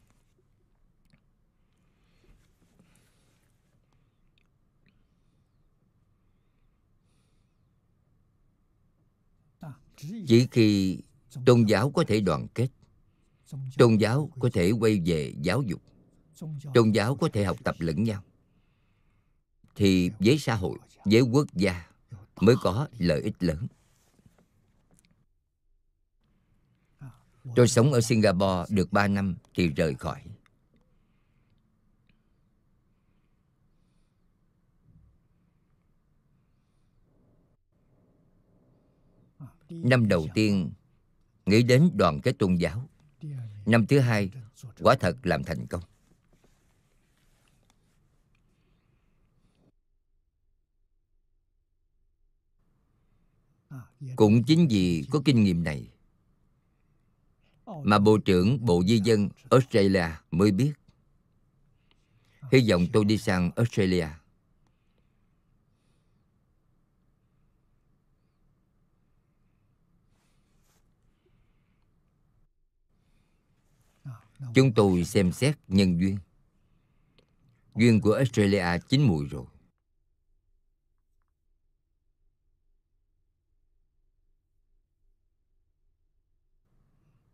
chỉ khi tôn giáo có thể đoàn kết tôn giáo có thể quay về giáo dục tôn giáo có thể học tập lẫn nhau thì với xã hội với quốc gia mới có lợi ích lớn tôi sống ở singapore được 3 năm thì rời khỏi Năm đầu tiên nghĩ đến đoàn kết tôn giáo Năm thứ hai quả thật làm thành công Cũng chính vì có kinh nghiệm này Mà Bộ trưởng Bộ Di dân Australia mới biết Hy vọng tôi đi sang Australia Chúng tôi xem xét nhân duyên Duyên của Australia chín mùi rồi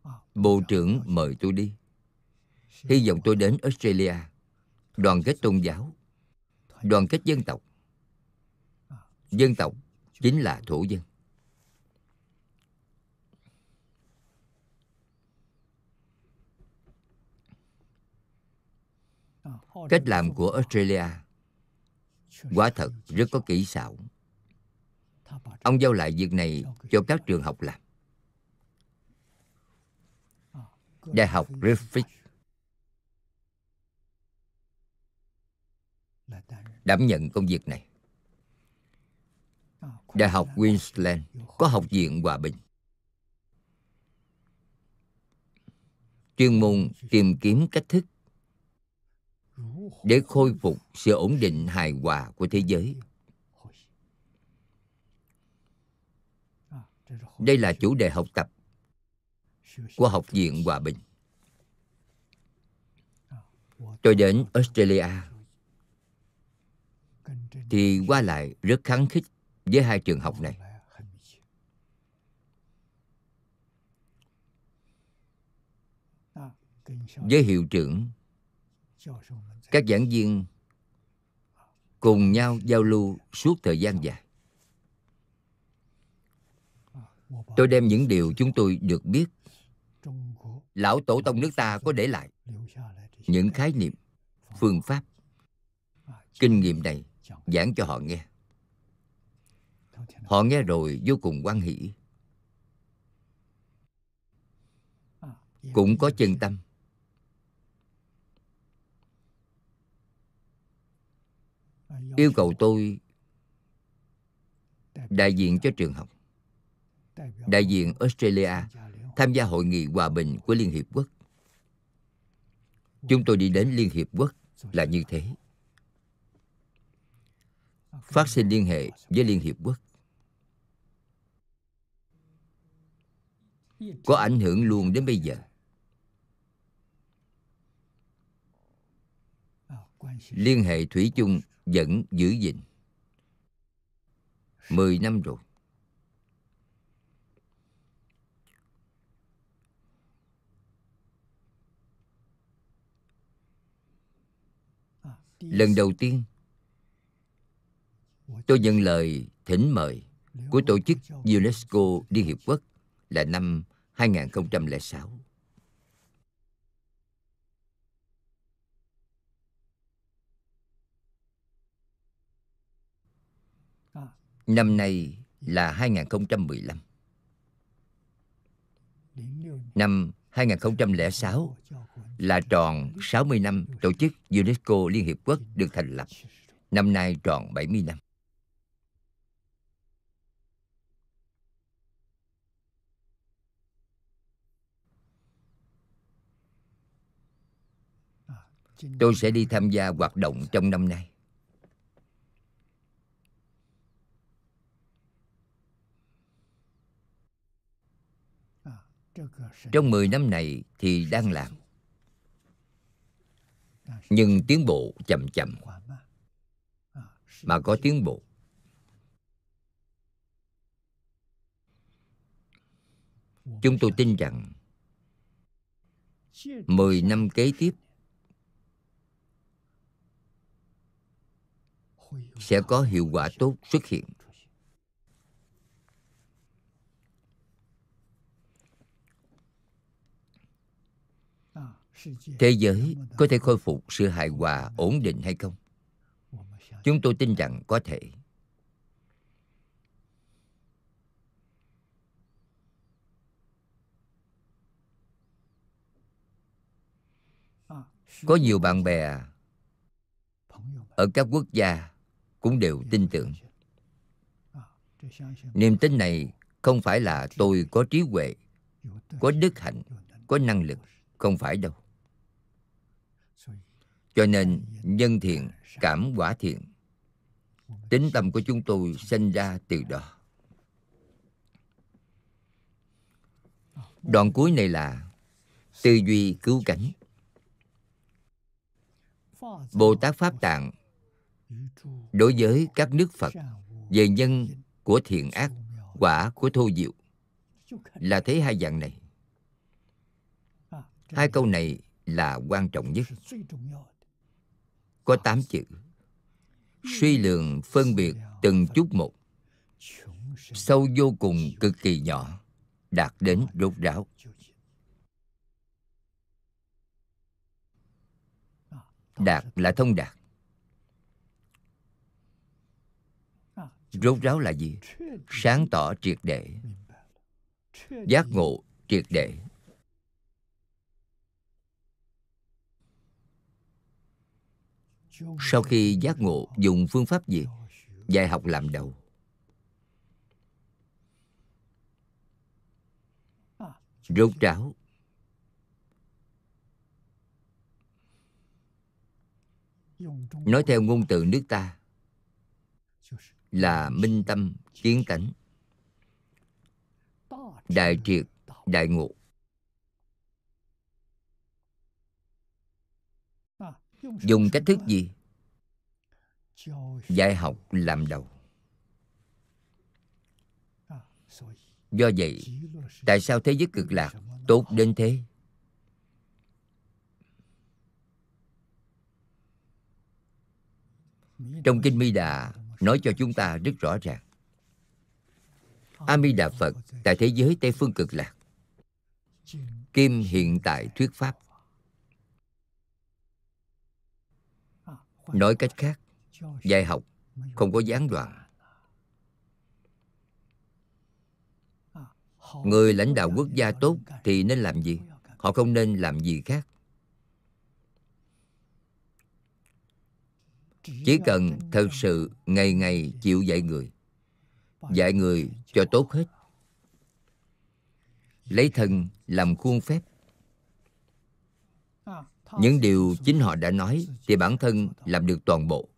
ờ, Bộ trưởng mời tôi đi Hy vọng tôi đến Australia Đoàn kết tôn giáo Đoàn kết dân tộc ờ, Dân tộc chính là thổ dân cách làm của australia quả thật rất có kỹ xảo ông giao lại việc này cho các trường học làm đại học griffith đảm nhận công việc này đại học queensland có học viện hòa bình chuyên môn tìm kiếm cách thức để khôi phục sự ổn định hài hòa của thế giới đây là chủ đề học tập của học viện hòa bình tôi đến australia thì qua lại rất kháng khích với hai trường học này với hiệu trưởng các giảng viên cùng nhau giao lưu suốt thời gian dài tôi đem những điều chúng tôi được biết lão tổ tông nước ta có để lại những khái niệm phương pháp kinh nghiệm này giảng cho họ nghe họ nghe rồi vô cùng quan hỷ cũng có chân tâm yêu cầu tôi đại diện cho trường học đại diện australia tham gia hội nghị hòa bình của liên hiệp quốc chúng tôi đi đến liên hiệp quốc là như thế phát sinh liên hệ với liên hiệp quốc có ảnh hưởng luôn đến bây giờ ờ, liên hệ thủy chung vẫn giữ gìn. Mười năm rồi. Lần đầu tiên Tôi nhận lời thỉnh mời của tổ chức UNESCO Liên Hiệp Quốc là năm 2006. Năm nay là 2015. Năm 2006 là tròn 60 năm tổ chức UNESCO Liên Hiệp Quốc được thành lập. Năm nay tròn 70 năm. Tôi sẽ đi tham gia hoạt động trong năm nay. Trong 10 năm này thì đang làm Nhưng tiến bộ chậm chậm Mà có tiến bộ Chúng tôi tin rằng 10 năm kế tiếp sẽ có hiệu quả tốt xuất hiện thế giới có thể khôi phục sự hài hòa ổn định hay không chúng tôi tin rằng có thể có nhiều bạn bè ở các quốc gia cũng đều tin tưởng niềm tin này không phải là tôi có trí huệ có đức hạnh có năng lực không phải đâu cho nên nhân thiện cảm quả thiện tính tâm của chúng tôi sinh ra từ đó đoạn cuối này là tư duy cứu cánh bồ tát pháp tạng đối với các nước phật về nhân của thiện ác quả của thô diệu là thấy hai dạng này hai câu này là quan trọng nhất có tám chữ suy lượng phân biệt từng chút một sâu vô cùng cực kỳ nhỏ đạt đến rốt ráo đạt là thông đạt rốt ráo là gì sáng tỏ triệt để giác ngộ triệt để sau khi giác ngộ dùng phương pháp gì dạy học làm đầu rốt ráo nói theo ngôn từ nước ta là minh tâm kiến tánh đại triệt đại ngộ dùng cách thức gì dạy học làm đầu do vậy tại sao thế giới cực lạc tốt đến thế trong kinh mi đà nói cho chúng ta rất rõ ràng a mi đà phật tại thế giới tây phương cực lạc kim hiện tại thuyết pháp nói cách khác dạy học không có gián đoạn người lãnh đạo quốc gia tốt thì nên làm gì họ không nên làm gì khác chỉ cần thật sự ngày ngày chịu dạy người dạy người cho tốt hết lấy thân làm khuôn phép những điều chính họ đã nói thì bản thân làm được toàn bộ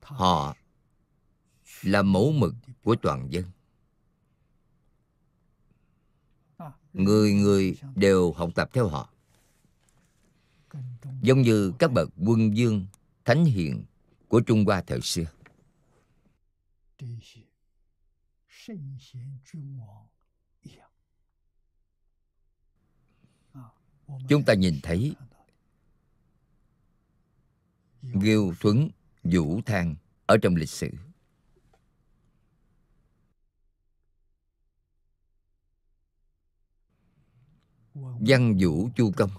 họ là mẫu mực của toàn dân người người đều học tập theo họ giống như các bậc quân dương thánh hiền của trung hoa thời xưa chúng ta nhìn thấy Nghiêu Thuấn Vũ Thang ở trong lịch sử. Văn Vũ Chu Công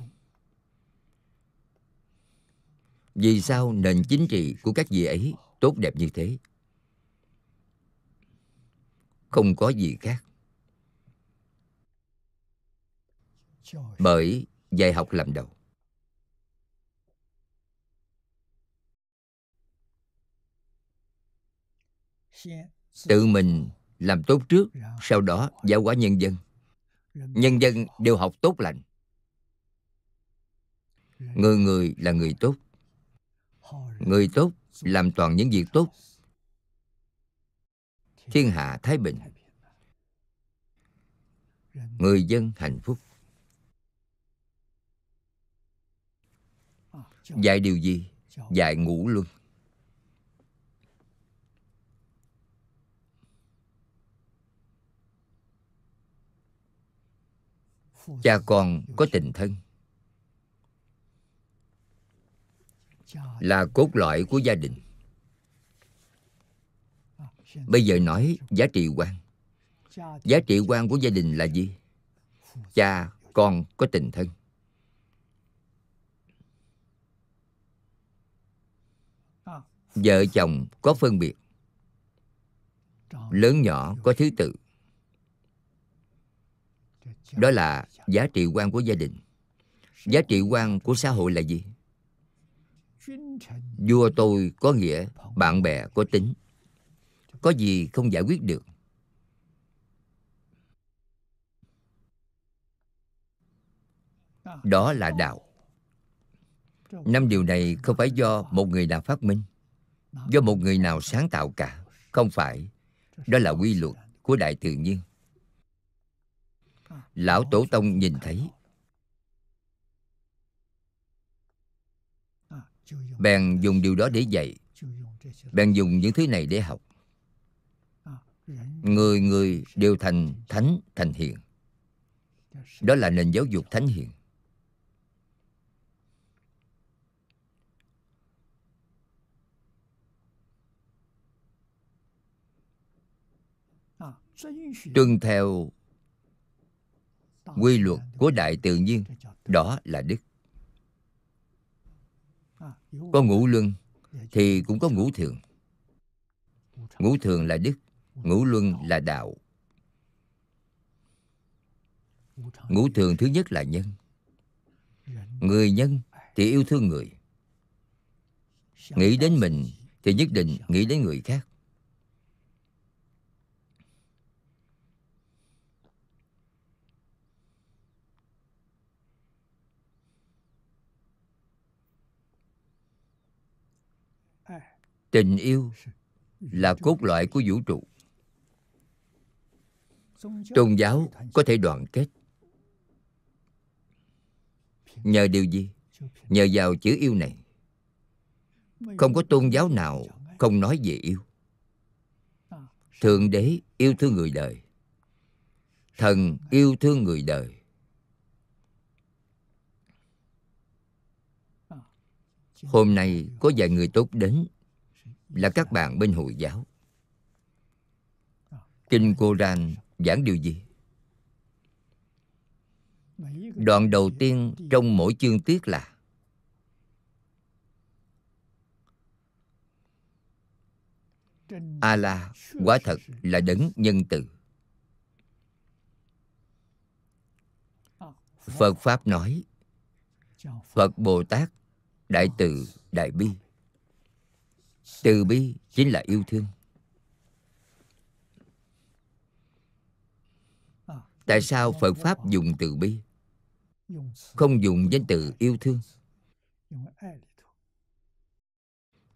Vì sao nền chính trị của các vị ấy tốt đẹp như thế? Không có gì khác. Bởi dạy học làm đầu. Tự mình làm tốt trước, sau đó giáo hóa nhân dân. Nhân dân đều học tốt lành. Người người là người tốt. Người tốt làm toàn những việc tốt. Thiên hạ thái bình. Người dân hạnh phúc. dạy điều gì dạy ngủ luôn cha con có tình thân là cốt lõi của gia đình bây giờ nói giá trị quan giá trị quan của gia đình là gì cha con có tình thân vợ chồng có phân biệt lớn nhỏ có thứ tự đó là giá trị quan của gia đình giá trị quan của xã hội là gì vua tôi có nghĩa bạn bè có tính có gì không giải quyết được đó là đạo năm điều này không phải do một người nào phát minh do một người nào sáng tạo cả không phải đó là quy luật của đại tự nhiên lão tổ tông nhìn thấy bèn dùng điều đó để dạy bèn dùng những thứ này để học người người đều thành thánh thành hiền đó là nền giáo dục thánh hiền tuân theo quy luật của đại tự nhiên đó là đức có ngũ luân thì cũng có ngũ thường ngũ thường là đức ngũ luân là đạo ngũ thường thứ nhất là nhân người nhân thì yêu thương người nghĩ đến mình thì nhất định nghĩ đến người khác tình yêu là cốt lõi của vũ trụ tôn giáo có thể đoàn kết nhờ điều gì nhờ vào chữ yêu này không có tôn giáo nào không nói về yêu thượng đế yêu thương người đời thần yêu thương người đời hôm nay có vài người tốt đến là các bạn bên Hồi giáo. Kinh Koran giảng điều gì? Đoạn đầu tiên trong mỗi chương tiết là Allah quả thật là đấng nhân từ. Phật Pháp nói Phật Bồ Tát Đại Từ Đại Bi từ bi chính là yêu thương tại sao phật pháp dùng từ bi không dùng danh từ yêu thương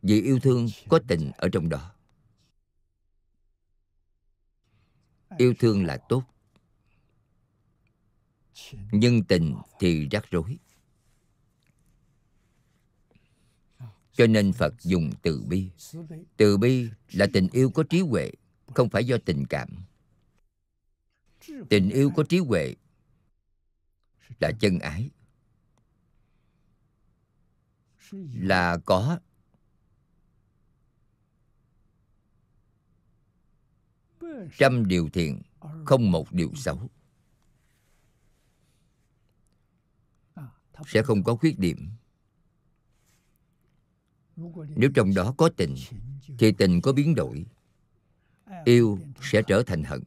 vì yêu thương có tình ở trong đó yêu thương là tốt nhưng tình thì rắc rối cho nên phật dùng từ bi từ bi là tình yêu có trí huệ không phải do tình cảm tình yêu có trí huệ là chân ái là có trăm điều thiện không một điều xấu sẽ không có khuyết điểm nếu trong đó có tình thì tình có biến đổi yêu sẽ trở thành hận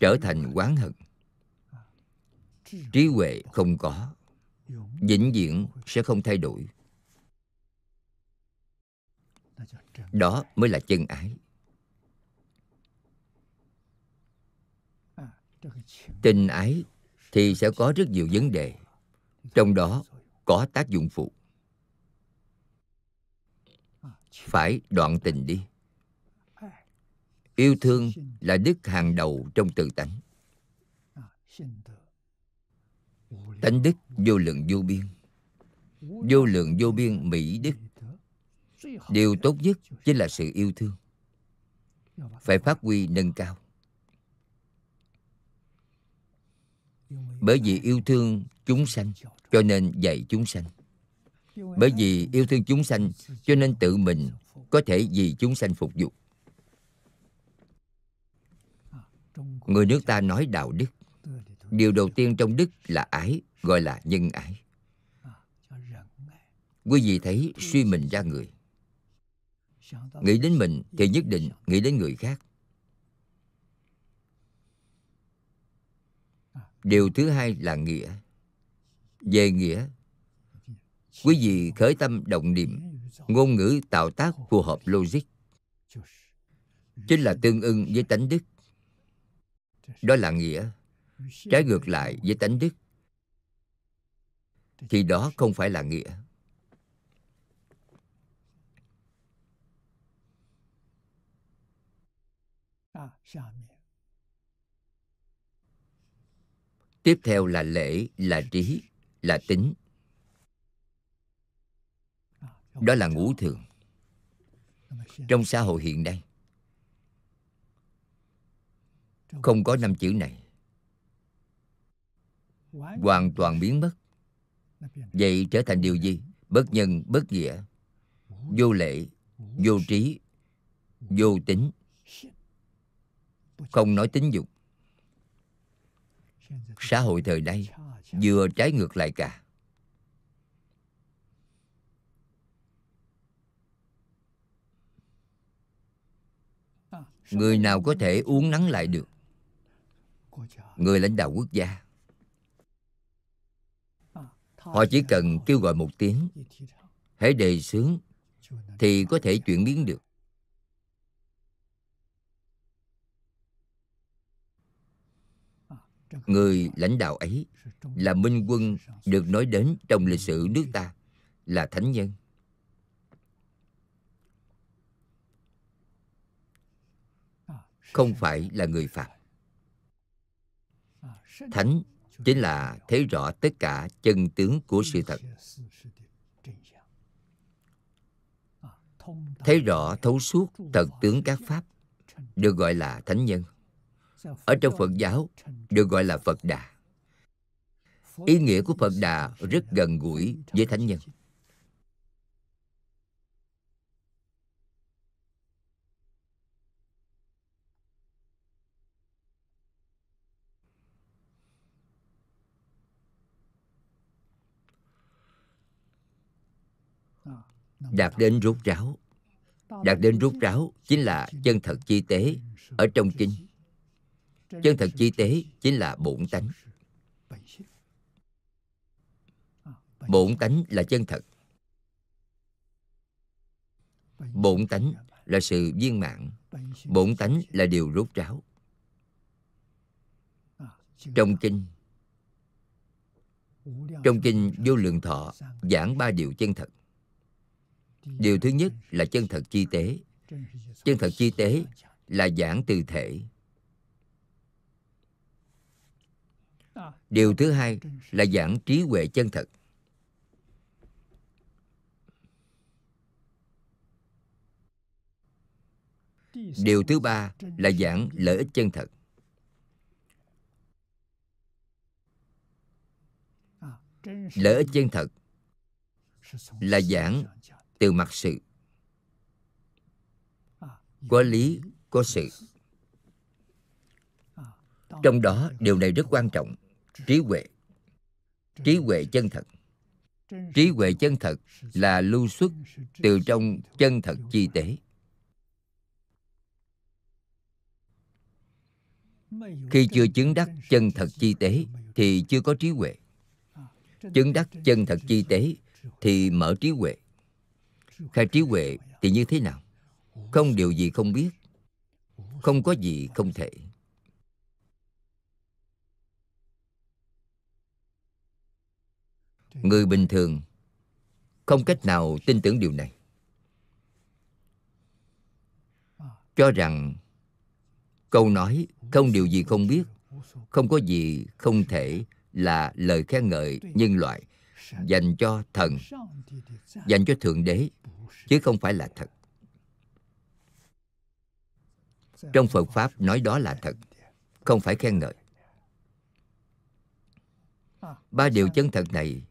trở thành quán hận trí huệ không có vĩnh viễn sẽ không thay đổi đó mới là chân ái tình ái thì sẽ có rất nhiều vấn đề trong đó có tác dụng phụ phải đoạn tình đi yêu thương là đức hàng đầu trong tự tánh tánh đức vô lượng vô biên vô lượng vô biên mỹ đức điều tốt nhất chính là sự yêu thương phải phát huy nâng cao bởi vì yêu thương chúng sanh cho nên dạy chúng sanh bởi vì yêu thương chúng sanh cho nên tự mình có thể vì chúng sanh phục vụ người nước ta nói đạo đức điều đầu tiên trong đức là ái gọi là nhân ái quý vị thấy suy mình ra người nghĩ đến mình thì nhất định nghĩ đến người khác điều thứ hai là nghĩa về nghĩa quý vị khởi tâm động niệm ngôn ngữ tạo tác phù hợp logic chính là tương ưng với tánh đức đó là nghĩa trái ngược lại với tánh đức thì đó không phải là nghĩa tiếp theo là lễ là trí là tính đó là ngũ thường trong xã hội hiện nay không có năm chữ này hoàn toàn biến mất vậy trở thành điều gì bất nhân bất nghĩa vô lệ vô trí vô tính không nói tính dục xã hội thời nay vừa trái ngược lại cả à, người nào có thể uống nắng lại được người lãnh đạo quốc gia à, họ chỉ cần kêu gọi một tiếng hãy đề xướng thì có thể chuyển biến được Người lãnh đạo ấy là minh quân được nói đến trong lịch sử nước ta là thánh nhân. Không phải là người phạm. Thánh chính là thấy rõ tất cả chân tướng của sự thật. Thấy rõ thấu suốt thật tướng các pháp được gọi là thánh nhân ở trong Phật giáo được gọi là Phật Đà. Ý nghĩa của Phật Đà rất gần gũi với Thánh Nhân. đạt đến rút ráo đạt đến rút ráo chính là chân thật chi tế ở trong kinh chân thật chi tế chính là bổn tánh bổn tánh là chân thật bổn tánh là sự viên mãn bổn tánh là điều rốt ráo trong kinh trong kinh vô lượng thọ giảng ba điều chân thật điều thứ nhất là chân thật chi tế chân thật chi tế là giảng từ thể điều thứ hai là giảng trí huệ chân thật điều thứ ba là giảng lợi ích chân thật lợi ích chân thật là giảng từ mặt sự có lý có sự trong đó điều này rất quan trọng trí huệ trí huệ chân thật trí huệ chân thật là lưu xuất từ trong chân thật chi tế khi chưa chứng đắc chân thật chi tế thì chưa có trí huệ chứng đắc chân thật chi tế thì mở trí huệ khai trí huệ thì như thế nào không điều gì không biết không có gì không thể người bình thường không cách nào tin tưởng điều này cho rằng câu nói không điều gì không biết không có gì không thể là lời khen ngợi nhân loại dành cho thần dành cho thượng đế chứ không phải là thật trong phật pháp nói đó là thật không phải khen ngợi ba điều chân thật này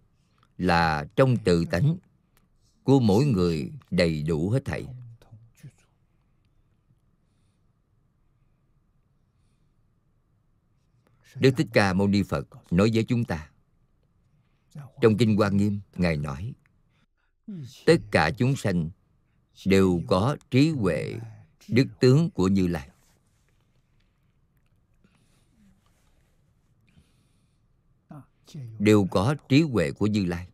là trong tự tánh của mỗi người đầy đủ hết thảy đức thích ca mâu ni phật nói với chúng ta trong kinh quan nghiêm ngài nói tất cả chúng sanh đều có trí huệ đức tướng của như lai đều có trí huệ của như lai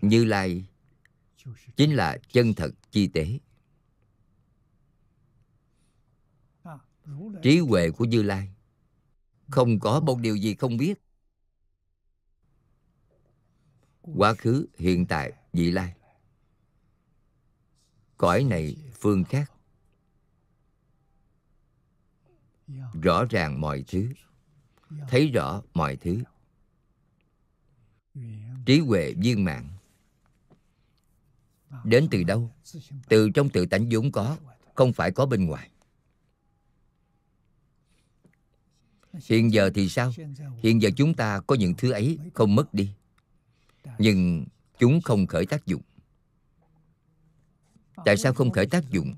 như lai chính là chân thật chi tế trí huệ của như lai không có một điều gì không biết quá khứ hiện tại vị lai cõi này phương khác rõ ràng mọi thứ thấy rõ mọi thứ trí huệ viên mạng đến từ đâu từ trong tự tánh vốn có không phải có bên ngoài hiện giờ thì sao hiện giờ chúng ta có những thứ ấy không mất đi nhưng chúng không khởi tác dụng tại sao không khởi tác dụng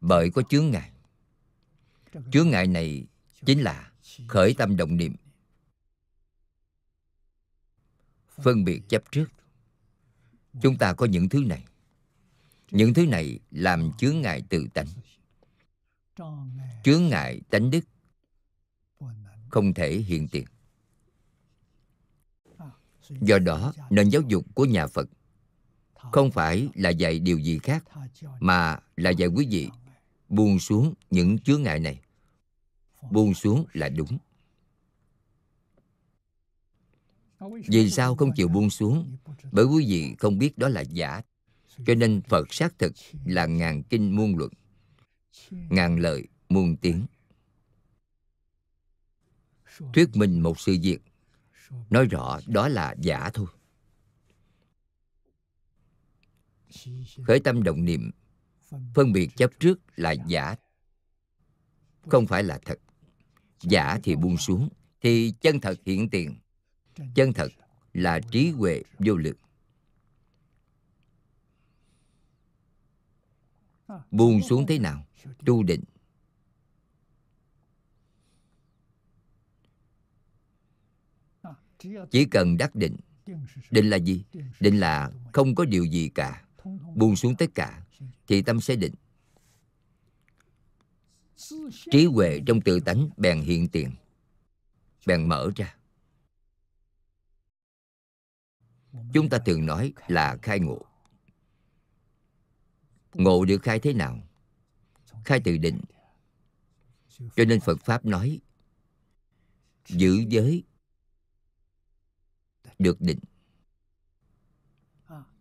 bởi có chướng ngại chướng ngại này chính là khởi tâm động niệm phân biệt chấp trước Chúng ta có những thứ này Những thứ này làm chướng ngại tự tánh Chướng ngại tánh đức Không thể hiện tiền Do đó nền giáo dục của nhà Phật Không phải là dạy điều gì khác Mà là dạy quý vị Buông xuống những chướng ngại này Buông xuống là đúng Vì sao không chịu buông xuống? Bởi quý vị không biết đó là giả. Cho nên Phật xác thực là ngàn kinh muôn luận, ngàn lời muôn tiếng. Thuyết minh một sự việc, nói rõ đó là giả thôi. Khởi tâm động niệm, phân biệt chấp trước là giả, không phải là thật. Giả thì buông xuống, thì chân thật hiện tiền chân thật là trí huệ vô lượng buông xuống thế nào tu định chỉ cần đắc định định là gì định là không có điều gì cả buông xuống tất cả thì tâm sẽ định trí huệ trong tự tánh bèn hiện tiền bèn mở ra chúng ta thường nói là khai ngộ ngộ được khai thế nào khai từ định cho nên phật pháp nói giữ giới được định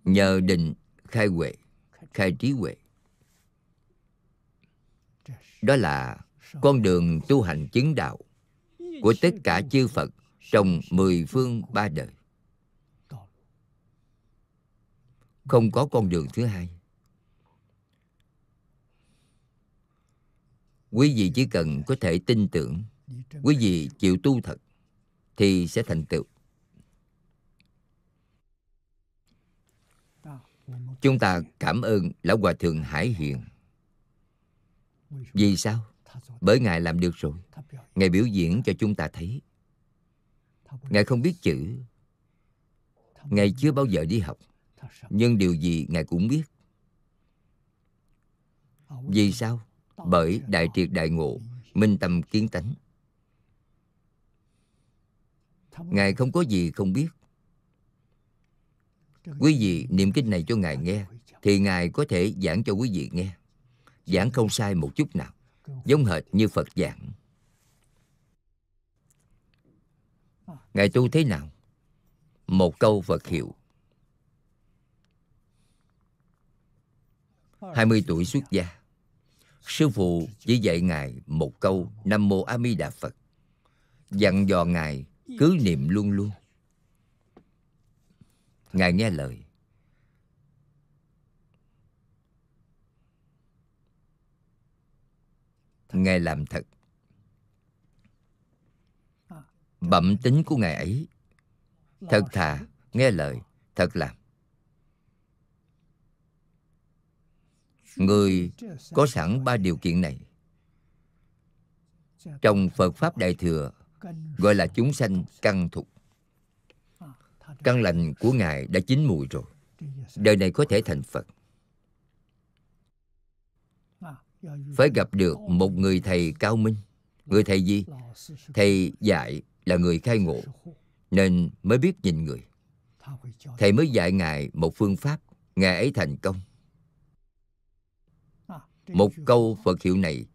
nhờ định khai huệ khai trí huệ đó là con đường tu hành chứng đạo của tất cả chư phật trong mười phương ba đời không có con đường thứ hai quý vị chỉ cần có thể tin tưởng quý vị chịu tu thật thì sẽ thành tựu chúng ta cảm ơn lão hòa thượng hải hiền vì sao bởi ngài làm được rồi ngài biểu diễn cho chúng ta thấy ngài không biết chữ ngài chưa bao giờ đi học nhưng điều gì ngài cũng biết vì sao bởi đại triệt đại ngộ minh tâm kiến tánh ngài không có gì không biết quý vị niệm kinh này cho ngài nghe thì ngài có thể giảng cho quý vị nghe giảng không sai một chút nào giống hệt như phật giảng à. ngài tu thế nào một câu phật hiệu 20 tuổi xuất gia. Sư phụ chỉ dạy Ngài một câu Nam Mô A Di Đà Phật. Dặn dò Ngài cứ niệm luôn luôn. Ngài nghe lời. Ngài làm thật. Bẩm tính của Ngài ấy. Thật thà, nghe lời, thật làm. người có sẵn ba điều kiện này trong phật pháp đại thừa gọi là chúng sanh căn thục căn lành của ngài đã chín mùi rồi đời này có thể thành phật phải gặp được một người thầy cao minh người thầy gì thầy dạy là người khai ngộ nên mới biết nhìn người thầy mới dạy ngài một phương pháp ngài ấy thành công một câu phật hiệu này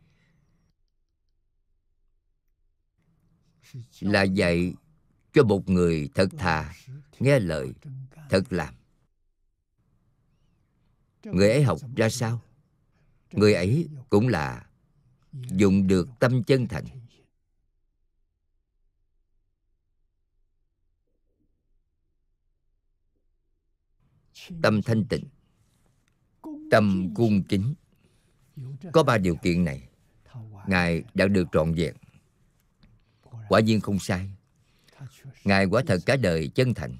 là dạy cho một người thật thà nghe lời thật làm người ấy học ra sao người ấy cũng là dùng được tâm chân thành tâm thanh tịnh tâm cung kính có ba điều kiện này Ngài đã được trọn vẹn Quả nhiên không sai Ngài quả thật cả đời chân thành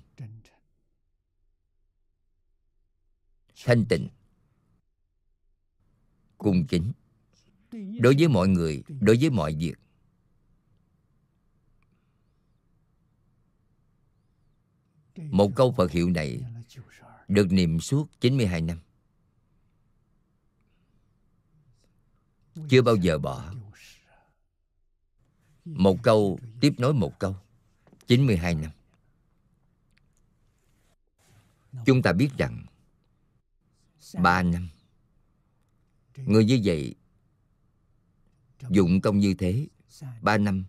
Thanh tịnh Cung kính Đối với mọi người, đối với mọi việc Một câu Phật hiệu này được niệm suốt 92 năm. chưa bao giờ bỏ một câu tiếp nối một câu 92 năm chúng ta biết rằng ba năm người như vậy dụng công như thế ba năm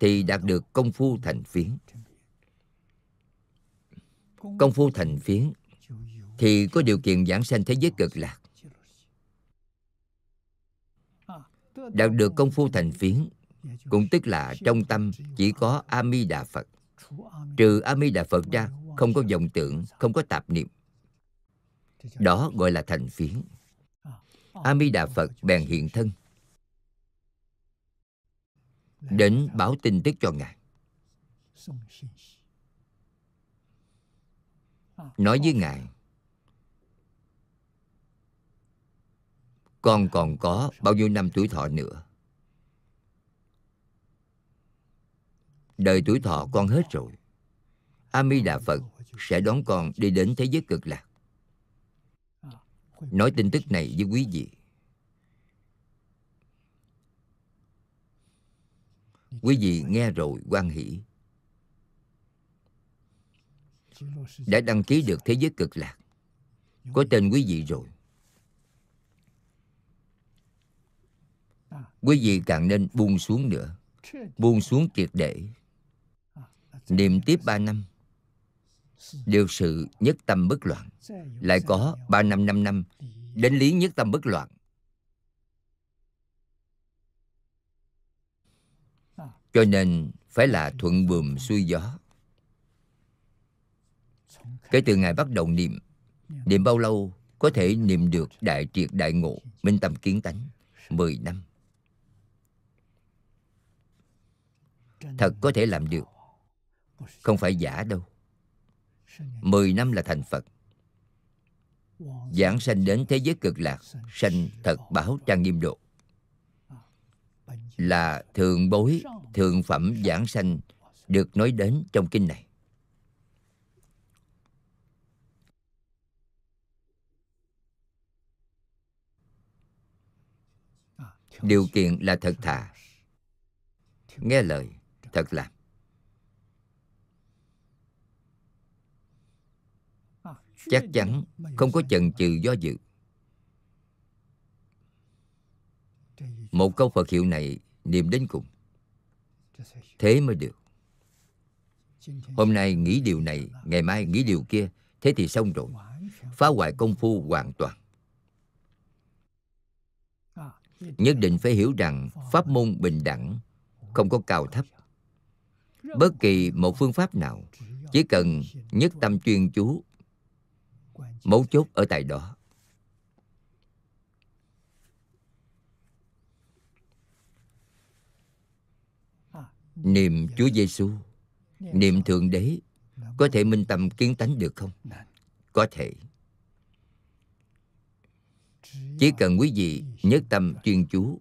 thì đạt được công phu thành phiến công phu thành phiến thì có điều kiện giảng sanh thế giới cực lạc đạt được công phu thành phiến cũng tức là trong tâm chỉ có a mi đà phật trừ a mi đà phật ra không có vọng tưởng không có tạp niệm đó gọi là thành phiến a mi đà phật bèn hiện thân đến báo tin tức cho ngài nói với ngài con còn có bao nhiêu năm tuổi thọ nữa đời tuổi thọ con hết rồi a mi đà phật sẽ đón con đi đến thế giới cực lạc nói tin tức này với quý vị quý vị nghe rồi quan hỷ đã đăng ký được thế giới cực lạc có tên quý vị rồi quý vị càng nên buông xuống nữa buông xuống triệt để niệm tiếp ba năm điều sự nhất tâm bất loạn lại có ba năm năm năm đến lý nhất tâm bất loạn cho nên phải là thuận buồm xuôi gió kể từ ngày bắt đầu niệm niệm bao lâu có thể niệm được đại triệt đại ngộ minh tâm kiến tánh 10 năm Thật có thể làm được Không phải giả đâu Mười năm là thành Phật Giảng sanh đến thế giới cực lạc Sanh thật báo trang nghiêm độ Là thượng bối Thượng phẩm giảng sanh Được nói đến trong kinh này Điều kiện là thật thà Nghe lời thật là chắc chắn không có chần chừ do dự một câu phật hiệu này niệm đến cùng thế mới được hôm nay nghĩ điều này ngày mai nghĩ điều kia thế thì xong rồi phá hoại công phu hoàn toàn nhất định phải hiểu rằng pháp môn bình đẳng không có cao thấp bất kỳ một phương pháp nào chỉ cần nhất tâm chuyên chú mấu chốt ở tại đó niệm Chúa Giêsu, niệm thượng đế có thể minh tâm kiến tánh được không? Có thể. Chỉ cần quý vị nhất tâm chuyên chú,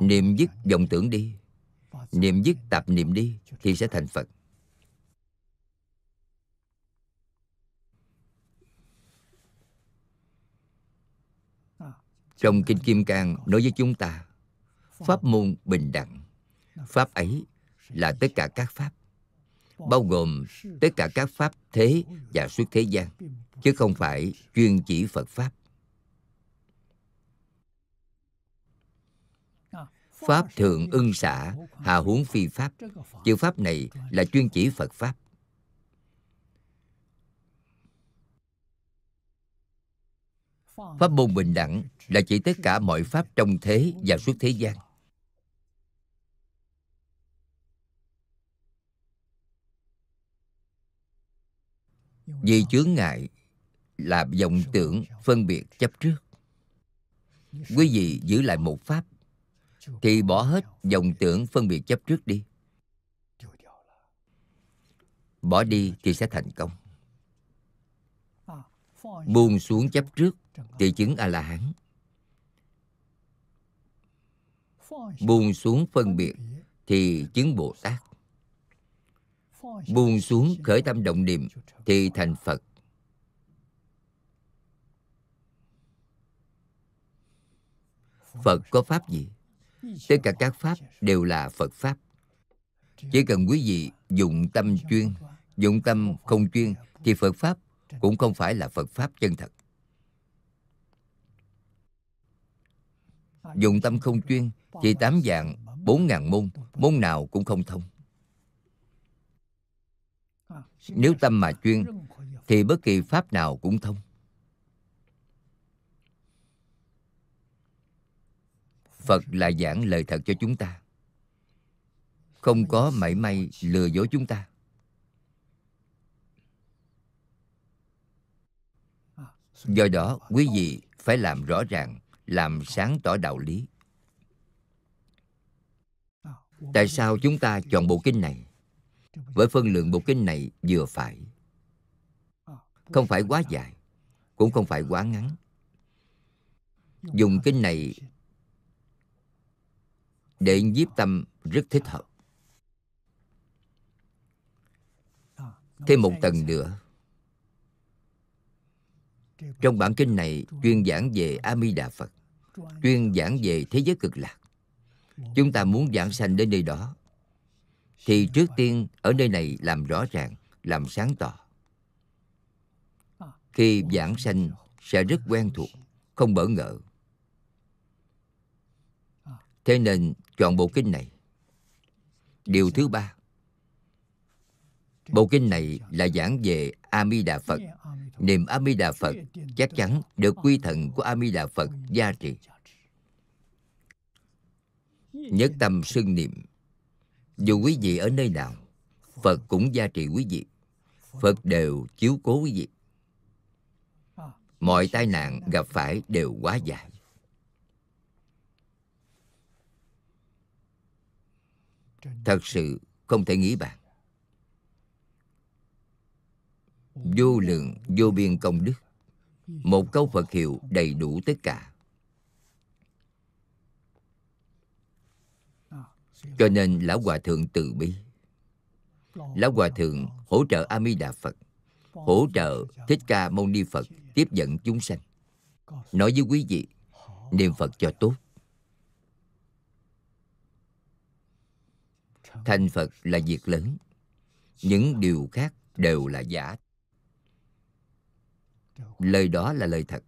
niệm dứt vọng tưởng đi niệm dứt tạp niệm đi thì sẽ thành phật trong kinh kim cang nói với chúng ta pháp môn bình đẳng pháp ấy là tất cả các pháp bao gồm tất cả các pháp thế và suốt thế gian chứ không phải chuyên chỉ phật pháp Pháp Thượng Ưng Xã Hà Huống Phi Pháp Chữ Pháp này là chuyên chỉ Phật Pháp Pháp môn bình đẳng là chỉ tất cả mọi Pháp trong thế và suốt thế gian Vì chướng ngại là vọng tưởng phân biệt chấp trước Quý vị giữ lại một Pháp thì bỏ hết vọng tưởng phân biệt chấp trước đi bỏ đi thì sẽ thành công buông xuống chấp trước thì chứng a la hán buông xuống phân biệt thì chứng bồ tát buông xuống khởi tâm động niệm thì thành phật phật có pháp gì tất cả các pháp đều là phật pháp chỉ cần quý vị dùng tâm chuyên dùng tâm không chuyên thì phật pháp cũng không phải là phật pháp chân thật dùng tâm không chuyên thì tám dạng bốn ngàn môn môn nào cũng không thông nếu tâm mà chuyên thì bất kỳ pháp nào cũng thông Phật là giảng lời thật cho chúng ta Không có mảy may lừa dối chúng ta Do đó quý vị phải làm rõ ràng Làm sáng tỏ đạo lý Tại sao chúng ta chọn bộ kinh này Với phân lượng bộ kinh này vừa phải Không phải quá dài Cũng không phải quá ngắn Dùng kinh này để nhiếp tâm rất thích hợp thêm một tầng nữa trong bản kinh này chuyên giảng về a mi đà phật chuyên giảng về thế giới cực lạc chúng ta muốn giảng sanh đến nơi đó thì trước tiên ở nơi này làm rõ ràng làm sáng tỏ khi giảng sanh sẽ rất quen thuộc không bỡ ngỡ thế nên chọn bộ kinh này điều thứ ba bộ kinh này là giảng về a mi đà phật niệm a mi đà phật chắc chắn được quy thần của a mi đà phật gia trì nhất tâm sưng niệm dù quý vị ở nơi nào phật cũng gia trì quý vị phật đều chiếu cố quý vị mọi tai nạn gặp phải đều quá dài thật sự không thể nghĩ bàn vô lượng vô biên công đức một câu phật hiệu đầy đủ tất cả cho nên lão hòa thượng từ bi lão hòa thượng hỗ trợ a mi đà phật hỗ trợ thích ca mâu ni phật tiếp dẫn chúng sanh nói với quý vị niệm phật cho tốt thành Phật là việc lớn. Những điều khác đều là giả. Lời đó là lời thật.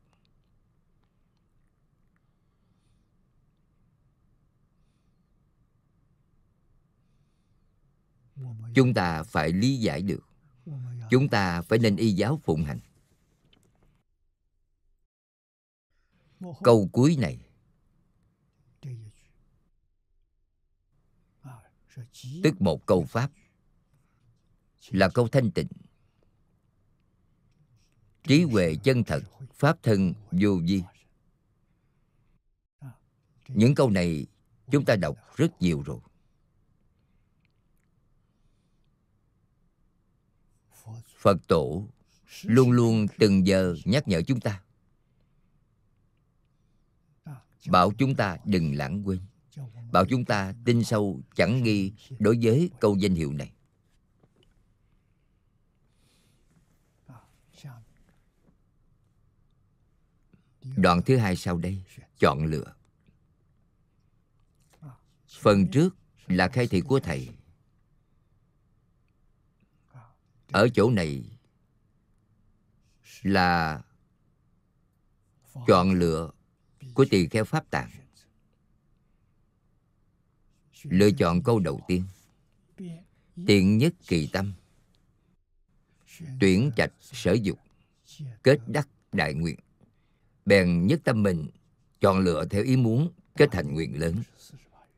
Chúng ta phải lý giải được. Chúng ta phải nên y giáo phụng hành. Câu cuối này tức một câu pháp là câu thanh tịnh trí huệ chân thật pháp thân vô vi những câu này chúng ta đọc rất nhiều rồi phật tổ luôn luôn từng giờ nhắc nhở chúng ta bảo chúng ta đừng lãng quên bảo chúng ta tin sâu chẳng nghi đối với câu danh hiệu này đoạn thứ hai sau đây chọn lựa phần trước là khai thị của thầy ở chỗ này là chọn lựa của tỳ kheo pháp tạng lựa chọn câu đầu tiên tiện nhất kỳ tâm tuyển trạch sở dục kết đắc đại nguyện bèn nhất tâm mình chọn lựa theo ý muốn kết thành nguyện lớn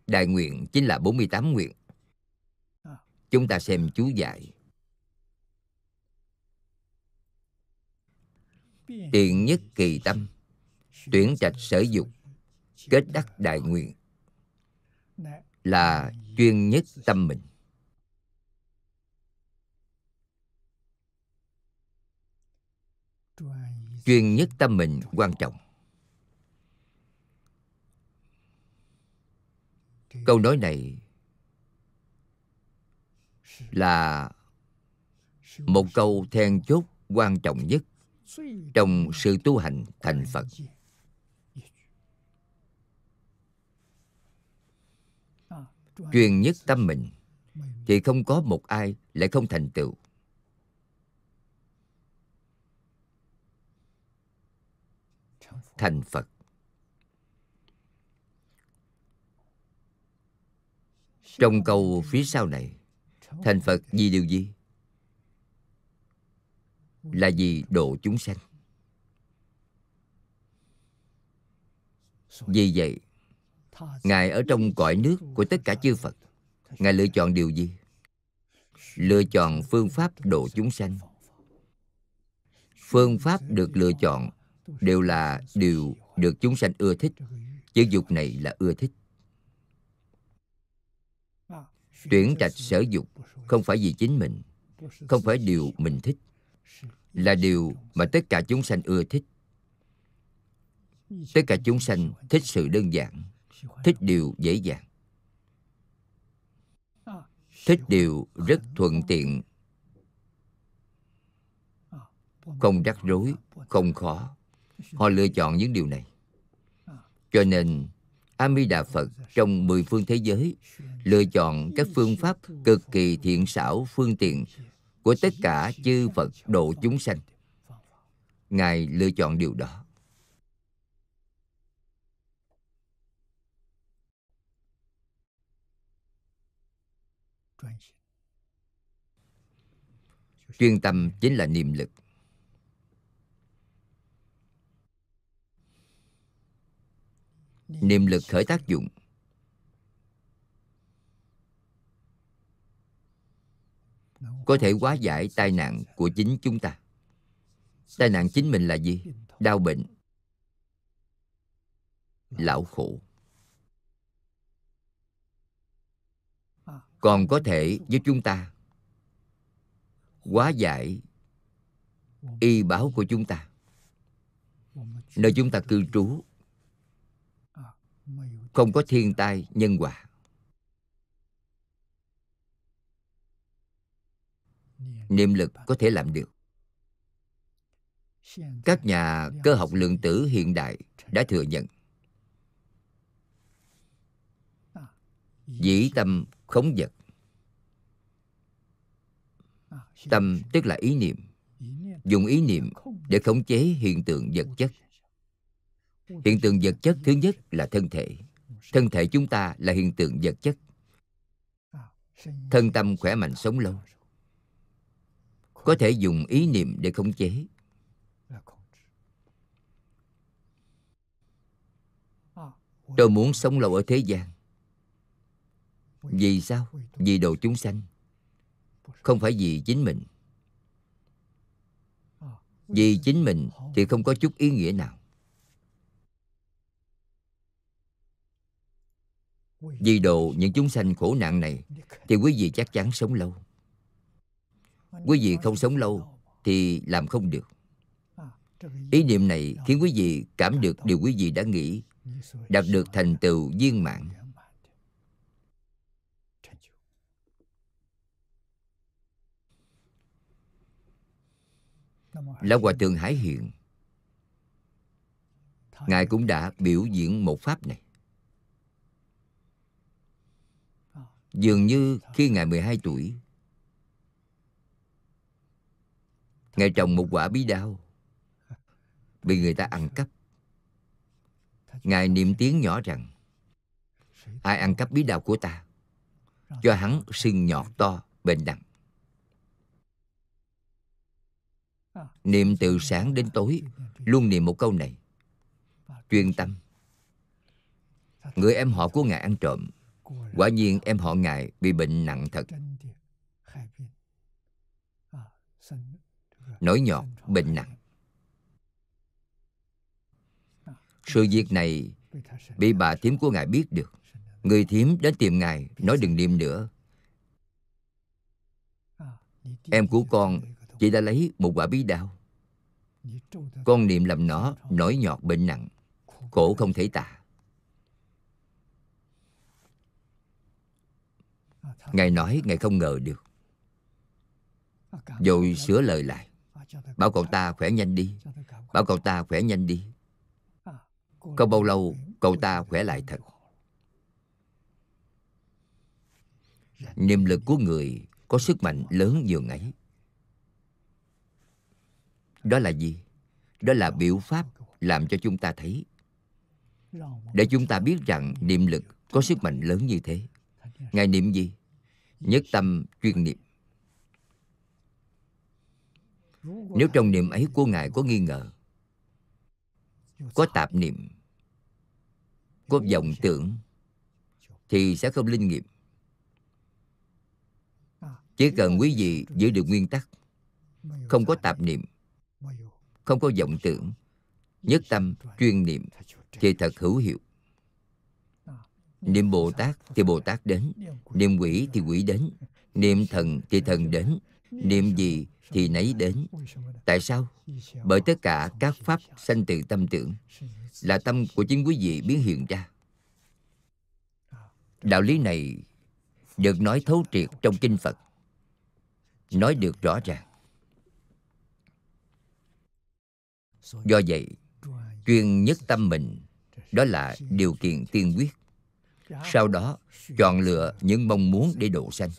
đại nguyện chính là 48 nguyện chúng ta xem chú giải tiện nhất kỳ tâm tuyển trạch sở dục kết đắc đại nguyện là chuyên nhất tâm mình chuyên nhất tâm mình quan trọng câu nói này là một câu then chốt quan trọng nhất trong sự tu hành thành phật truyền nhất tâm mình thì không có một ai lại không thành tựu thành phật trong câu phía sau này thành phật vì điều gì là vì độ chúng sanh vì vậy ngài ở trong cõi nước của tất cả chư phật ngài lựa chọn điều gì lựa chọn phương pháp độ chúng sanh phương pháp được lựa chọn đều là điều được chúng sanh ưa thích chữ dục này là ưa thích tuyển trạch sở dục không phải vì chính mình không phải điều mình thích là điều mà tất cả chúng sanh ưa thích tất cả chúng sanh thích sự đơn giản thích điều dễ dàng à, thích điều rất thuận tiện không rắc rối không khó họ lựa chọn những điều này à. cho nên a di đà phật trong mười phương thế giới lựa chọn các phương pháp cực kỳ thiện xảo phương tiện của tất cả chư phật độ chúng sanh vâng, vâng. ngài lựa chọn điều đó chuyên tâm chính là niệm lực niệm lực khởi tác dụng có thể hóa giải tai nạn của chính chúng ta tai nạn chính mình là gì đau bệnh lão khổ còn có thể giúp chúng ta quá giải y báo của chúng ta nơi chúng ta cư trú không có thiên tai nhân quả niệm lực có thể làm được các nhà cơ học lượng tử hiện đại đã thừa nhận dĩ tâm khống vật tâm tức là ý niệm dùng ý niệm để khống chế hiện tượng vật chất hiện tượng vật chất thứ nhất là thân thể thân thể chúng ta là hiện tượng vật chất thân tâm khỏe mạnh sống lâu có thể dùng ý niệm để khống chế tôi muốn sống lâu ở thế gian vì sao vì đồ chúng sanh không phải vì chính mình vì chính mình thì không có chút ý nghĩa nào vì độ những chúng sanh khổ nạn này thì quý vị chắc chắn sống lâu quý vị không sống lâu thì làm không được ý niệm này khiến quý vị cảm được điều quý vị đã nghĩ đạt được thành tựu viên mãn Lão Hòa Thượng Hải Hiện Ngài cũng đã biểu diễn một pháp này Dường như khi Ngài 12 tuổi Ngài trồng một quả bí đao Bị người ta ăn cắp Ngài niệm tiếng nhỏ rằng Ai ăn cắp bí đao của ta Cho hắn sưng nhọt to bên đằng niệm từ sáng đến tối luôn niệm một câu này chuyên tâm người em họ của ngài ăn trộm quả nhiên em họ ngài bị bệnh nặng thật nổi nhọt bệnh nặng sự việc này bị bà thím của ngài biết được người thím đến tìm ngài nói đừng niệm nữa em của con chị đã lấy một quả bí đao con niệm làm nó nổi nhọt bệnh nặng khổ không thể tả ngài nói ngài không ngờ được rồi sửa lời lại bảo cậu ta khỏe nhanh đi bảo cậu ta khỏe nhanh đi không bao lâu cậu ta khỏe lại thật niềm lực của người có sức mạnh lớn dường ấy đó là gì? Đó là biểu pháp làm cho chúng ta thấy. Để chúng ta biết rằng niệm lực có sức mạnh lớn như thế. Ngài niệm gì? Nhất tâm chuyên niệm. Nếu trong niệm ấy của Ngài có nghi ngờ, có tạp niệm, có vọng tưởng, thì sẽ không linh nghiệm. Chỉ cần quý vị giữ được nguyên tắc, không có tạp niệm, không có vọng tưởng nhất tâm chuyên niệm thì thật hữu hiệu niệm bồ tát thì bồ tát đến niệm quỷ thì quỷ đến niệm thần thì thần đến niệm gì thì nấy đến tại sao bởi tất cả các pháp sanh từ tâm tưởng là tâm của chính quý vị biến hiện ra đạo lý này được nói thấu triệt trong kinh phật nói được rõ ràng do vậy chuyên nhất tâm mình đó là điều kiện tiên quyết sau đó chọn lựa những mong muốn để độ sanh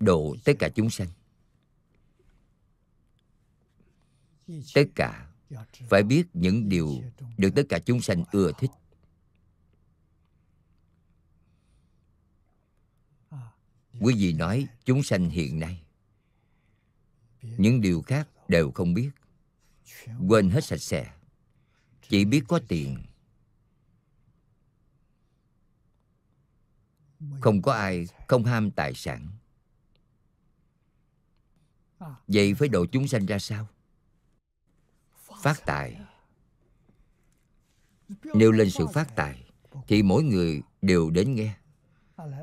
độ tất cả chúng sanh tất cả phải biết những điều được tất cả chúng sanh ưa thích quý vị nói chúng sanh hiện nay những điều khác đều không biết quên hết sạch sẽ chỉ biết có tiền không có ai không ham tài sản vậy với độ chúng sanh ra sao phát tài nêu lên sự phát tài thì mỗi người đều đến nghe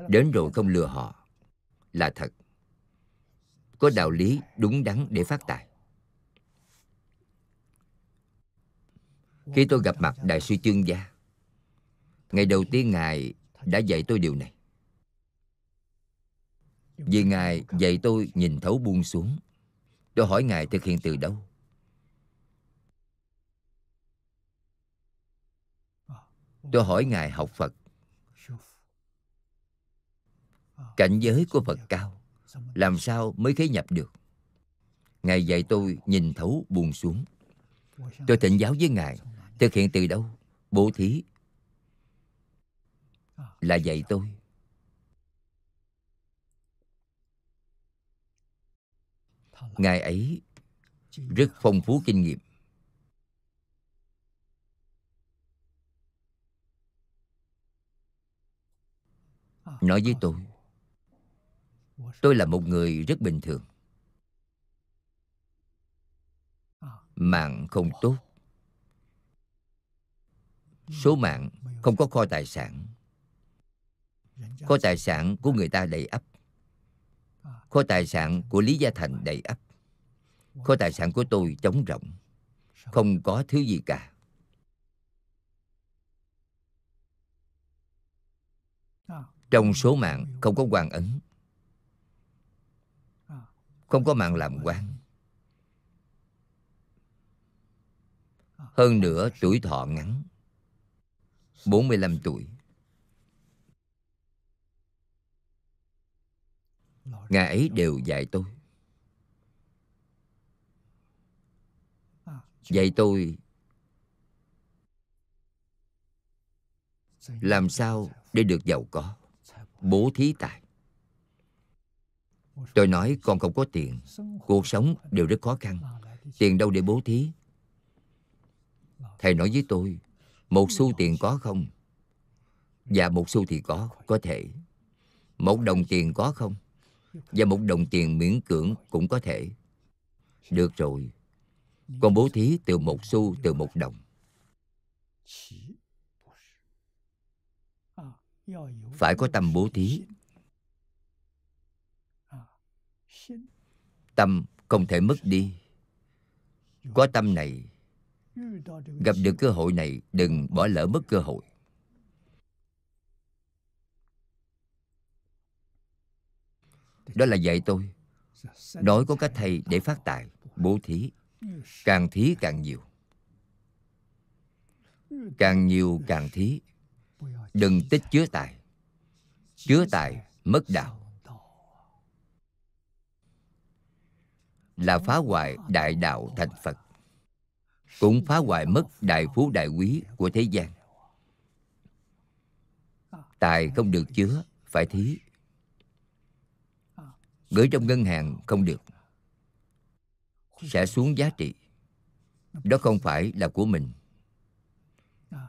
đến rồi không lừa họ là thật có đạo lý đúng đắn để phát tài khi tôi gặp mặt đại sư chương gia ngày đầu tiên ngài đã dạy tôi điều này vì ngài dạy tôi nhìn thấu buông xuống tôi hỏi ngài thực hiện từ đâu tôi hỏi ngài học phật cảnh giới của phật cao làm sao mới khế nhập được ngài dạy tôi nhìn thấu buồn xuống tôi thỉnh giáo với ngài thực hiện từ đâu bố thí là dạy tôi ngài ấy rất phong phú kinh nghiệm nói với tôi tôi là một người rất bình thường mạng không tốt số mạng không có kho tài sản kho tài sản của người ta đầy ấp kho tài sản của lý gia thành đầy ấp kho tài sản của tôi trống rỗng không có thứ gì cả trong số mạng không có hoàng ấn không có mạng làm quan Hơn nữa tuổi thọ ngắn 45 tuổi Ngài ấy đều dạy tôi Dạy tôi Làm sao để được giàu có Bố thí tài Tôi nói con không có tiền Cuộc sống đều rất khó khăn Tiền đâu để bố thí Thầy nói với tôi Một xu tiền có không và một xu thì có, có thể Một đồng tiền có không Và một đồng tiền miễn cưỡng cũng có thể Được rồi Con bố thí từ một xu từ một đồng Phải có tâm bố thí tâm không thể mất đi có tâm này gặp được cơ hội này đừng bỏ lỡ mất cơ hội đó là dạy tôi nói có cách thầy để phát tài bố thí càng thí càng nhiều càng nhiều càng thí đừng tích chứa tài chứa tài mất đạo là phá hoại đại đạo thành Phật cũng phá hoại mất đại phú đại quý của thế gian tài không được chứa phải thí gửi trong ngân hàng không được sẽ xuống giá trị đó không phải là của mình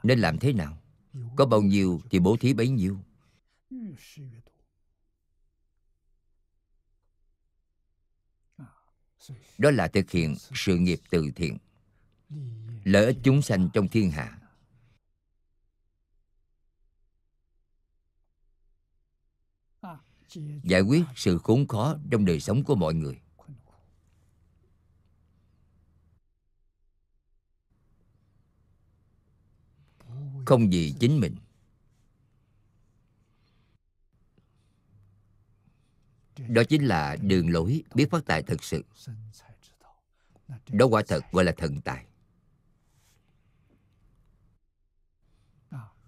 nên làm thế nào có bao nhiêu thì bố thí bấy nhiêu đó là thực hiện sự nghiệp từ thiện lợi ích chúng sanh trong thiên hạ giải quyết sự khốn khó trong đời sống của mọi người không vì chính mình đó chính là đường lối biết phát tài thật sự đó quả thật gọi là thần tài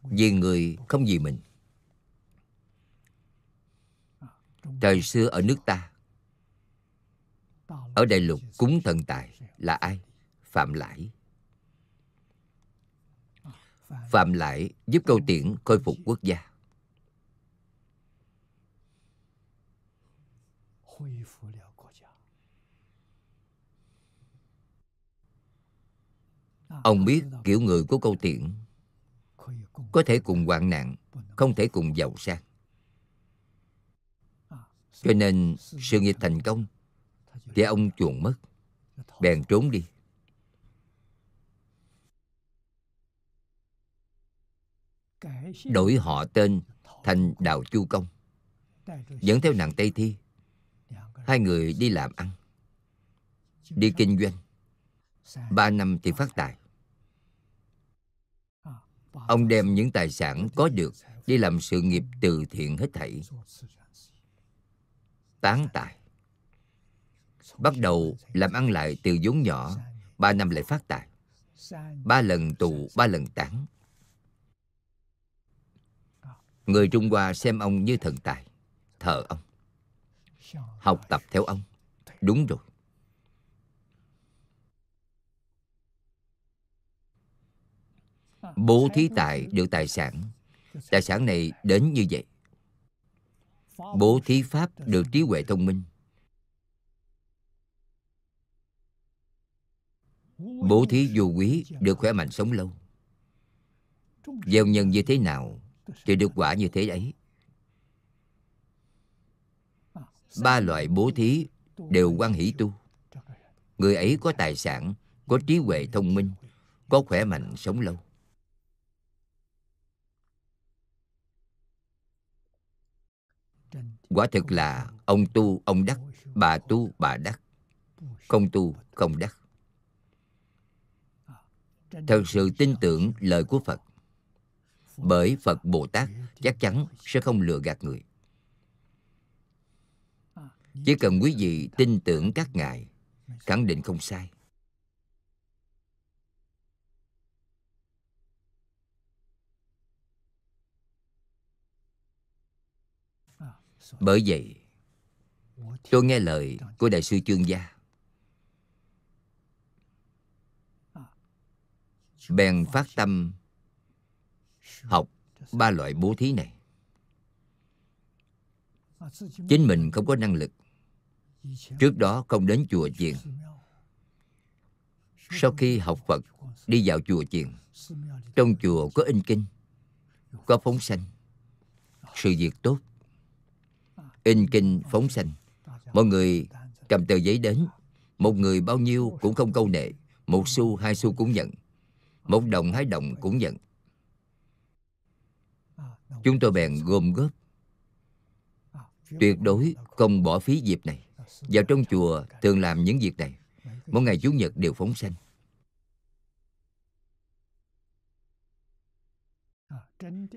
vì người không vì mình thời xưa ở nước ta ở đại lục cúng thần tài là ai phạm lãi phạm lãi giúp câu tiễn khôi phục quốc gia 恢复了国家。Ông biết kiểu người của câu tiện Có thể cùng hoạn nạn Không thể cùng giàu sang Cho nên sự nghiệp thành công Thì ông chuồn mất Bèn trốn đi Đổi họ tên thành Đào Chu Công Dẫn theo nàng Tây Thi Hai người đi làm ăn Đi kinh doanh Ba năm thì phát tài Ông đem những tài sản có được Đi làm sự nghiệp từ thiện hết thảy Tán tài Bắt đầu làm ăn lại từ vốn nhỏ Ba năm lại phát tài Ba lần tù, ba lần tán Người Trung Hoa xem ông như thần tài Thờ ông học tập theo ông đúng rồi bố thí tài được tài sản tài sản này đến như vậy bố thí pháp được trí huệ thông minh bố thí vô quý được khỏe mạnh sống lâu gieo nhân như thế nào thì được quả như thế ấy ba loại bố thí đều quan hỷ tu người ấy có tài sản có trí huệ thông minh có khỏe mạnh sống lâu quả thực là ông tu ông đắc bà tu bà đắc không tu không đắc thật sự tin tưởng lời của phật bởi phật bồ tát chắc chắn sẽ không lừa gạt người chỉ cần quý vị tin tưởng các ngài Khẳng định không sai Bởi vậy Tôi nghe lời của Đại sư Chương Gia Bèn phát tâm Học ba loại bố thí này Chính mình không có năng lực trước đó không đến chùa chiền sau khi học phật đi vào chùa chiền trong chùa có in kinh có phóng sanh sự việc tốt in kinh phóng sanh mọi người cầm tờ giấy đến một người bao nhiêu cũng không câu nệ một xu hai xu cũng nhận một đồng hai đồng cũng nhận chúng tôi bèn gom góp tuyệt đối không bỏ phí dịp này vào trong chùa thường làm những việc này mỗi ngày chủ nhật đều phóng sanh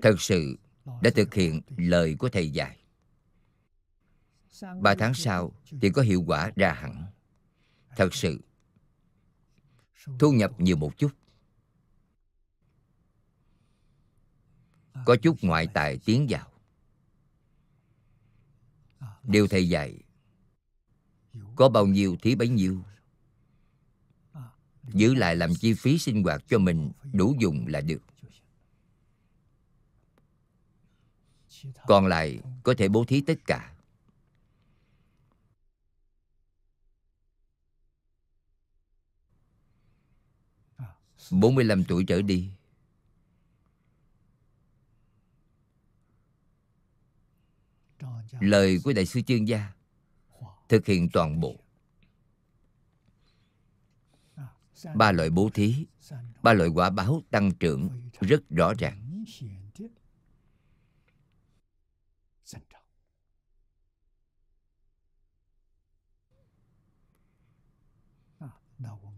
thật sự đã thực hiện lời của thầy dạy ba tháng sau thì có hiệu quả ra hẳn thật sự thu nhập nhiều một chút có chút ngoại tài tiến vào điều thầy dạy có bao nhiêu thí bấy nhiêu Giữ lại làm chi phí sinh hoạt cho mình Đủ dùng là được Còn lại có thể bố thí tất cả bốn mươi lăm tuổi trở đi lời của đại sư chương gia thực hiện toàn bộ ba loại bố thí ba loại quả báo tăng trưởng rất rõ ràng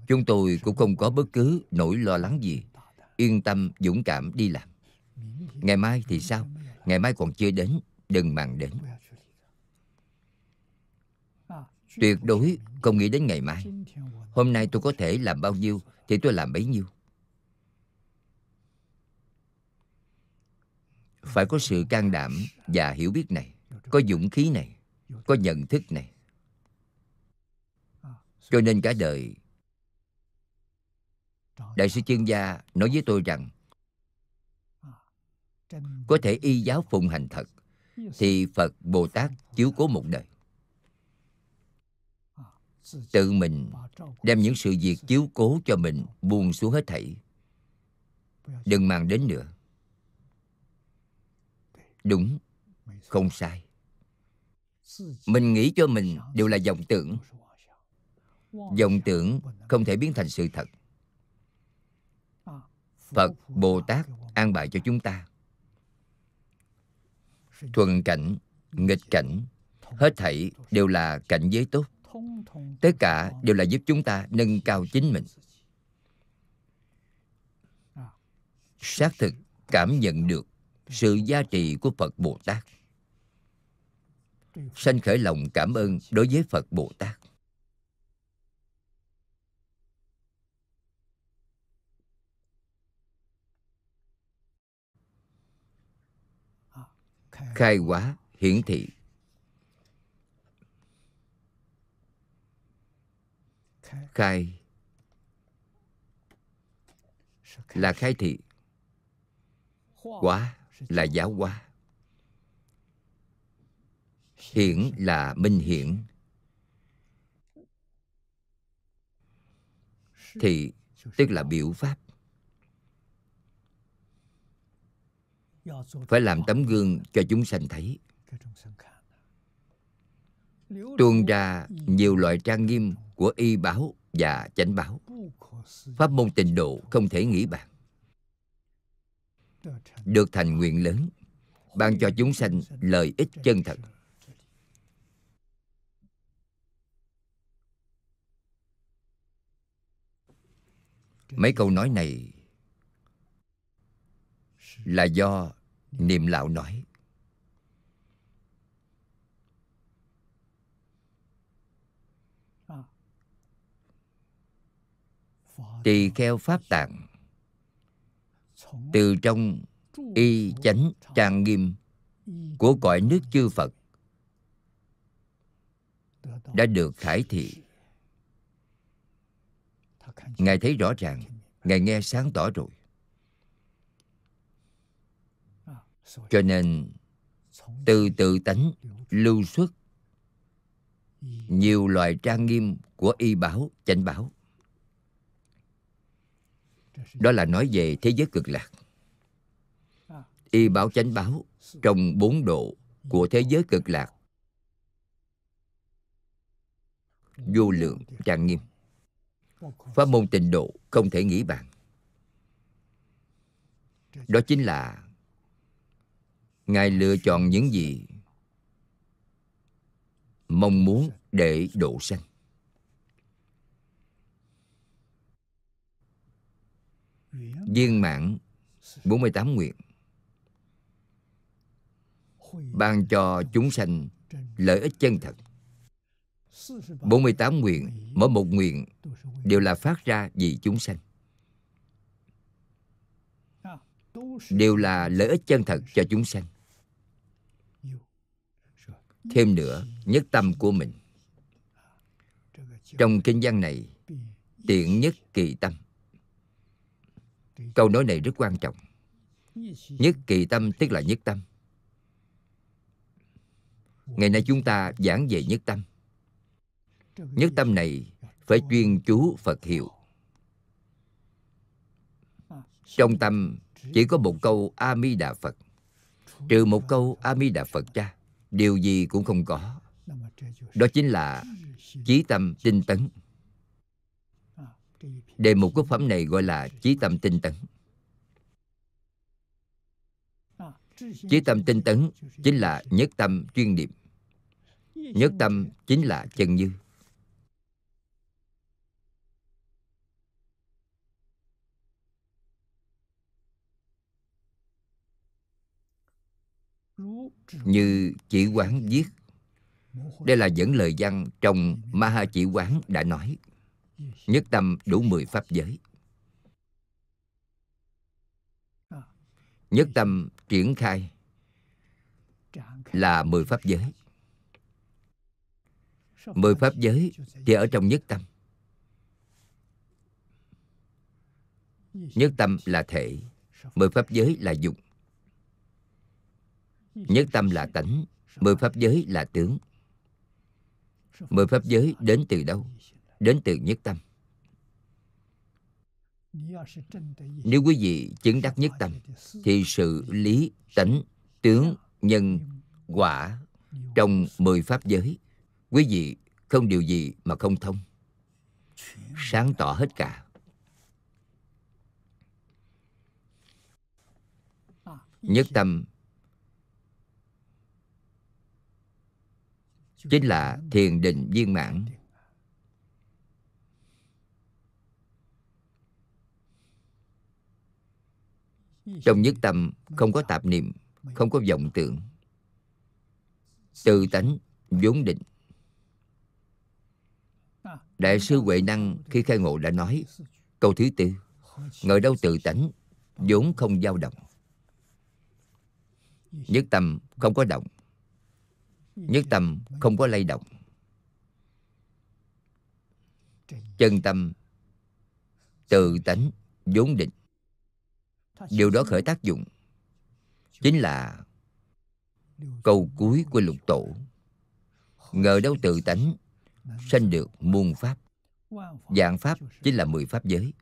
chúng tôi cũng không có bất cứ nỗi lo lắng gì yên tâm dũng cảm đi làm ngày mai thì sao ngày mai còn chưa đến đừng màng đến tuyệt đối không nghĩ đến ngày mai hôm nay tôi có thể làm bao nhiêu thì tôi làm bấy nhiêu phải có sự can đảm và hiểu biết này có dũng khí này có nhận thức này cho nên cả đời đại sư chuyên gia nói với tôi rằng có thể y giáo phụng hành thật thì phật bồ tát chiếu cố một đời tự mình đem những sự việc chiếu cố cho mình buông xuống hết thảy đừng mang đến nữa đúng không sai mình nghĩ cho mình đều là vọng tưởng vọng tưởng không thể biến thành sự thật phật bồ tát an bài cho chúng ta thuận cảnh nghịch cảnh hết thảy đều là cảnh giới tốt tất cả đều là giúp chúng ta nâng cao chính mình xác thực cảm nhận được sự giá trị của phật bồ tát sanh khởi lòng cảm ơn đối với phật bồ tát khai hóa hiển thị khai là khai thị quá là giáo hóa hiển là minh hiển thị tức là biểu pháp phải làm tấm gương cho chúng sanh thấy tuôn ra nhiều loại trang nghiêm của y báo và chánh báo pháp môn tịnh độ không thể nghĩ bàn được thành nguyện lớn ban cho chúng sanh lợi ích chân thật mấy câu nói này là do niệm lão nói tỳ kheo pháp tạng từ trong y chánh trang nghiêm của cõi nước chư phật đã được khải thị ngài thấy rõ ràng ngài nghe sáng tỏ rồi cho nên từ tự tánh lưu xuất nhiều loại trang nghiêm của y báo chánh báo đó là nói về thế giới cực lạc Y báo chánh báo Trong bốn độ của thế giới cực lạc Vô lượng trang nghiêm Pháp môn tịnh độ không thể nghĩ bàn Đó chính là Ngài lựa chọn những gì Mong muốn để độ sanh viên mãn 48 nguyện ban cho chúng sanh lợi ích chân thật 48 nguyện mỗi một nguyện đều là phát ra vì chúng sanh đều là lợi ích chân thật cho chúng sanh thêm nữa nhất tâm của mình trong kinh văn này tiện nhất kỳ tâm Câu nói này rất quan trọng Nhất kỳ tâm tức là nhất tâm Ngày nay chúng ta giảng về nhất tâm Nhất tâm này phải chuyên chú Phật hiệu Trong tâm chỉ có một câu A Di Đà Phật Trừ một câu A Di Đà Phật cha Điều gì cũng không có Đó chính là chí tâm tinh tấn Đề mục của phẩm này gọi là trí tâm tinh tấn Trí tâm tinh tấn chính là nhất tâm chuyên niệm Nhất tâm chính là chân như Như chỉ quán viết Đây là dẫn lời văn trong Maha Chỉ Quán đã nói Nhất tâm đủ mười pháp giới Nhất tâm triển khai Là mười pháp giới Mười pháp giới thì ở trong nhất tâm Nhất tâm là thể Mười pháp giới là dụng Nhất tâm là tánh Mười pháp giới là tướng Mười pháp giới đến từ đâu đến từ nhất tâm nếu quý vị chứng đắc nhất tâm thì sự lý tánh tướng nhân quả trong mười pháp giới quý vị không điều gì mà không thông sáng tỏ hết cả nhất tâm chính là thiền định viên mãn Trong nhất tâm không có tạp niệm Không có vọng tưởng Tự tánh vốn định Đại sư Huệ Năng khi khai ngộ đã nói Câu thứ tư Ngồi đâu tự tánh vốn không dao động Nhất tâm không có động Nhất tâm không có lay động Chân tâm tự tánh vốn định điều đó khởi tác dụng chính là câu cuối của lục tổ ngờ đâu tự tánh sanh được muôn pháp dạng pháp chính là mười pháp giới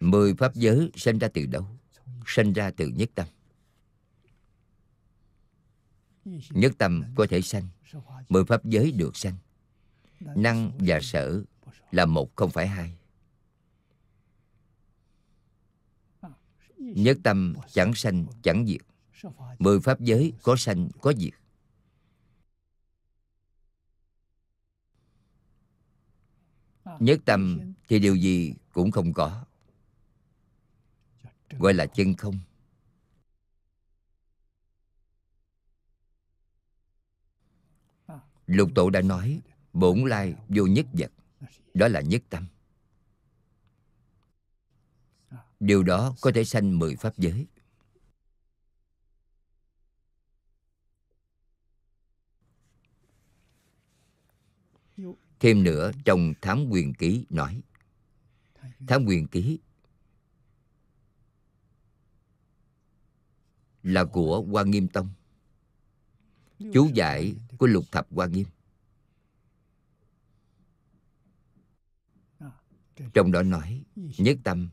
mười pháp giới sinh ra từ đâu sinh ra từ nhất tâm nhất tâm có thể sanh mười pháp giới được sanh năng và sở là một không phải hai Nhất tâm chẳng sanh chẳng diệt Mười pháp giới có sanh có diệt Nhất tâm thì điều gì cũng không có Gọi là chân không Lục Tổ đã nói Bổn lai vô nhất vật Đó là nhất tâm điều đó có thể sanh mười pháp giới thêm nữa trong thám quyền ký nói thám quyền ký là của Hoa Nghiêm Tông. Chú giải của lục thập Hoa Nghiêm. Trong đó nói, nhất tâm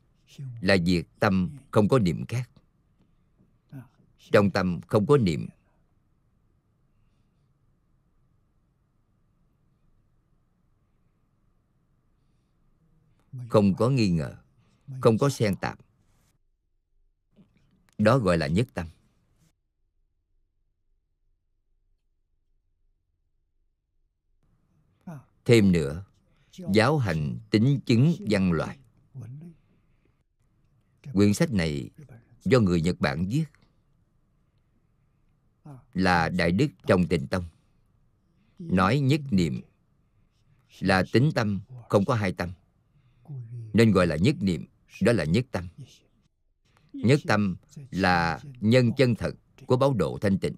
là việc tâm không có niệm khác trong tâm không có niệm không có nghi ngờ không có xen tạp đó gọi là nhất tâm thêm nữa giáo hành tính chứng văn loại quyển sách này do người nhật bản viết là đại đức trong tịnh tông nói nhất niệm là tính tâm không có hai tâm nên gọi là nhất niệm đó là nhất tâm nhất tâm là nhân chân thật của báo độ thanh tịnh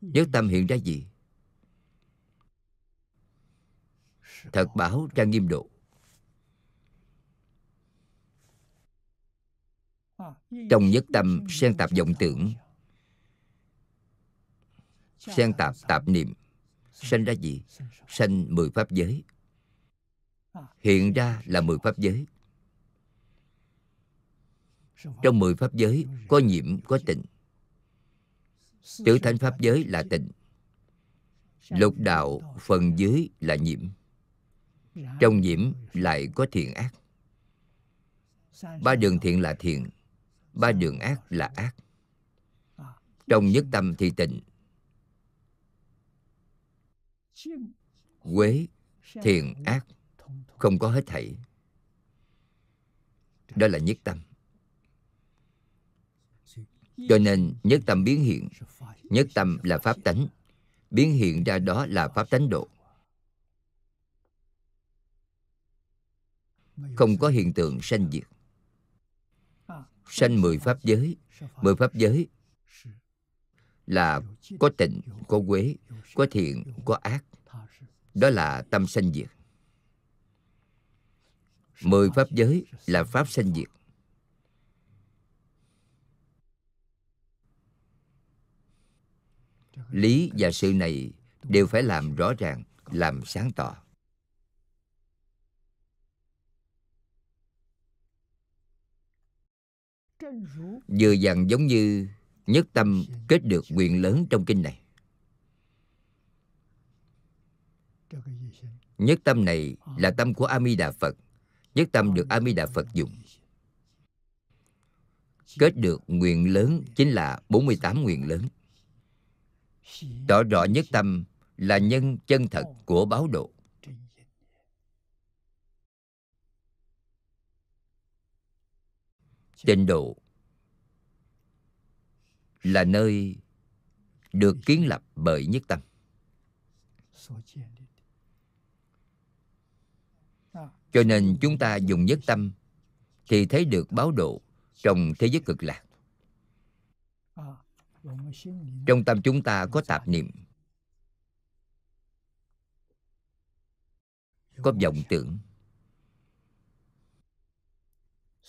nhất tâm hiện ra gì thật báo trang nghiêm độ trong nhất tâm xen tạp vọng tưởng xen tạp tạp niệm sanh ra gì sanh mười pháp giới hiện ra là mười pháp giới trong mười pháp giới có nhiễm có tịnh tứ thánh pháp giới là tịnh lục đạo phần dưới là nhiễm trong nhiễm lại có thiện ác ba đường thiện là thiện ba đường ác là ác trong nhất tâm thì tịnh quế thiện ác không có hết thảy đó là nhất tâm cho nên nhất tâm biến hiện nhất tâm là pháp tánh biến hiện ra đó là pháp tánh độ không có hiện tượng sanh diệt sanh mười pháp giới mười pháp giới là có tịnh có quế có thiện có ác đó là tâm sanh diệt mười pháp giới là pháp sanh diệt lý và sự này đều phải làm rõ ràng làm sáng tỏ Vừa dặn giống như nhất tâm kết được quyền lớn trong kinh này Nhất tâm này là tâm của A Đà Phật, nhất tâm được A Đà Phật dùng. Kết được nguyện lớn chính là 48 nguyện lớn. Tỏ rõ nhất tâm là nhân chân thật của báo độ. tịnh độ là nơi được kiến lập bởi nhất tâm cho nên chúng ta dùng nhất tâm thì thấy được báo độ trong thế giới cực lạc trong tâm chúng ta có tạp niệm có vọng tưởng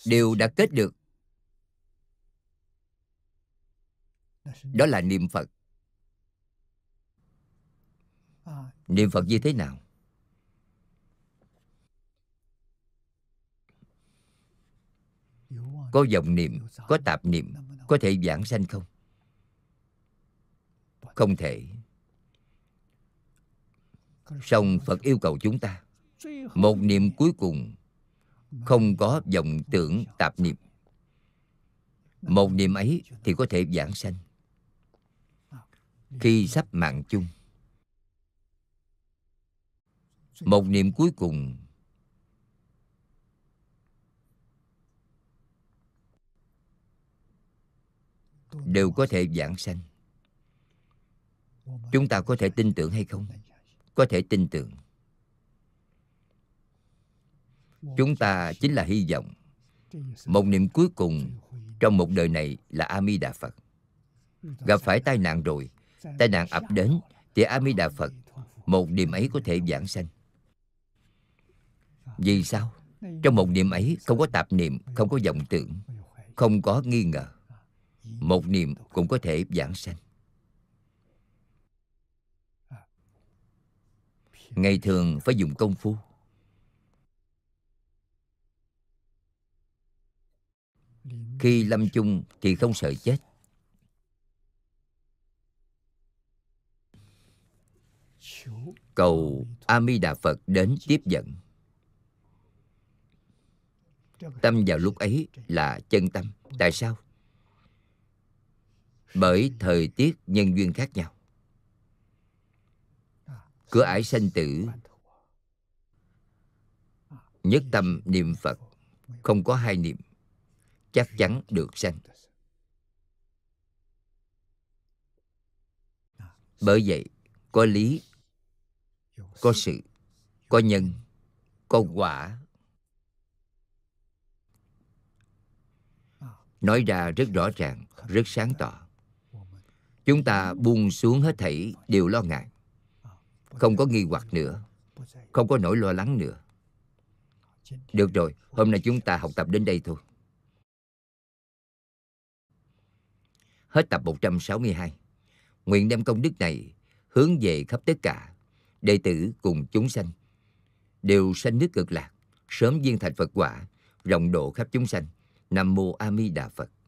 đều đã kết được đó là niệm phật à. niệm phật như thế nào có dòng niệm có tạp niệm có thể giảng sanh không không thể song phật yêu cầu chúng ta một niệm cuối cùng không có dòng tưởng tạp niệm một niệm ấy thì có thể giảng sanh khi sắp mạng chung một niệm cuối cùng đều có thể giảng sanh chúng ta có thể tin tưởng hay không có thể tin tưởng chúng ta chính là hy vọng một niệm cuối cùng trong một đời này là a di đà phật gặp phải tai nạn rồi tai nạn ập đến thì a di đà phật một niệm ấy có thể giảng sanh vì sao trong một niệm ấy không có tạp niệm không có vọng tưởng không có nghi ngờ một niệm cũng có thể giảng sanh ngày thường phải dùng công phu khi lâm chung thì không sợ chết cầu a mi đà phật đến tiếp dẫn tâm vào lúc ấy là chân tâm tại sao bởi thời tiết nhân duyên khác nhau cửa ải sanh tử nhất tâm niệm phật không có hai niệm chắc chắn được sanh bởi vậy có lý có sự có nhân có quả nói ra rất rõ ràng rất sáng tỏ chúng ta buông xuống hết thảy đều lo ngại không có nghi hoặc nữa không có nỗi lo lắng nữa được rồi hôm nay chúng ta học tập đến đây thôi hết tập 162 nguyện đem công đức này hướng về khắp tất cả đệ tử cùng chúng sanh đều sanh nước cực lạc sớm viên thành phật quả rộng độ khắp chúng sanh nam mô a di đà phật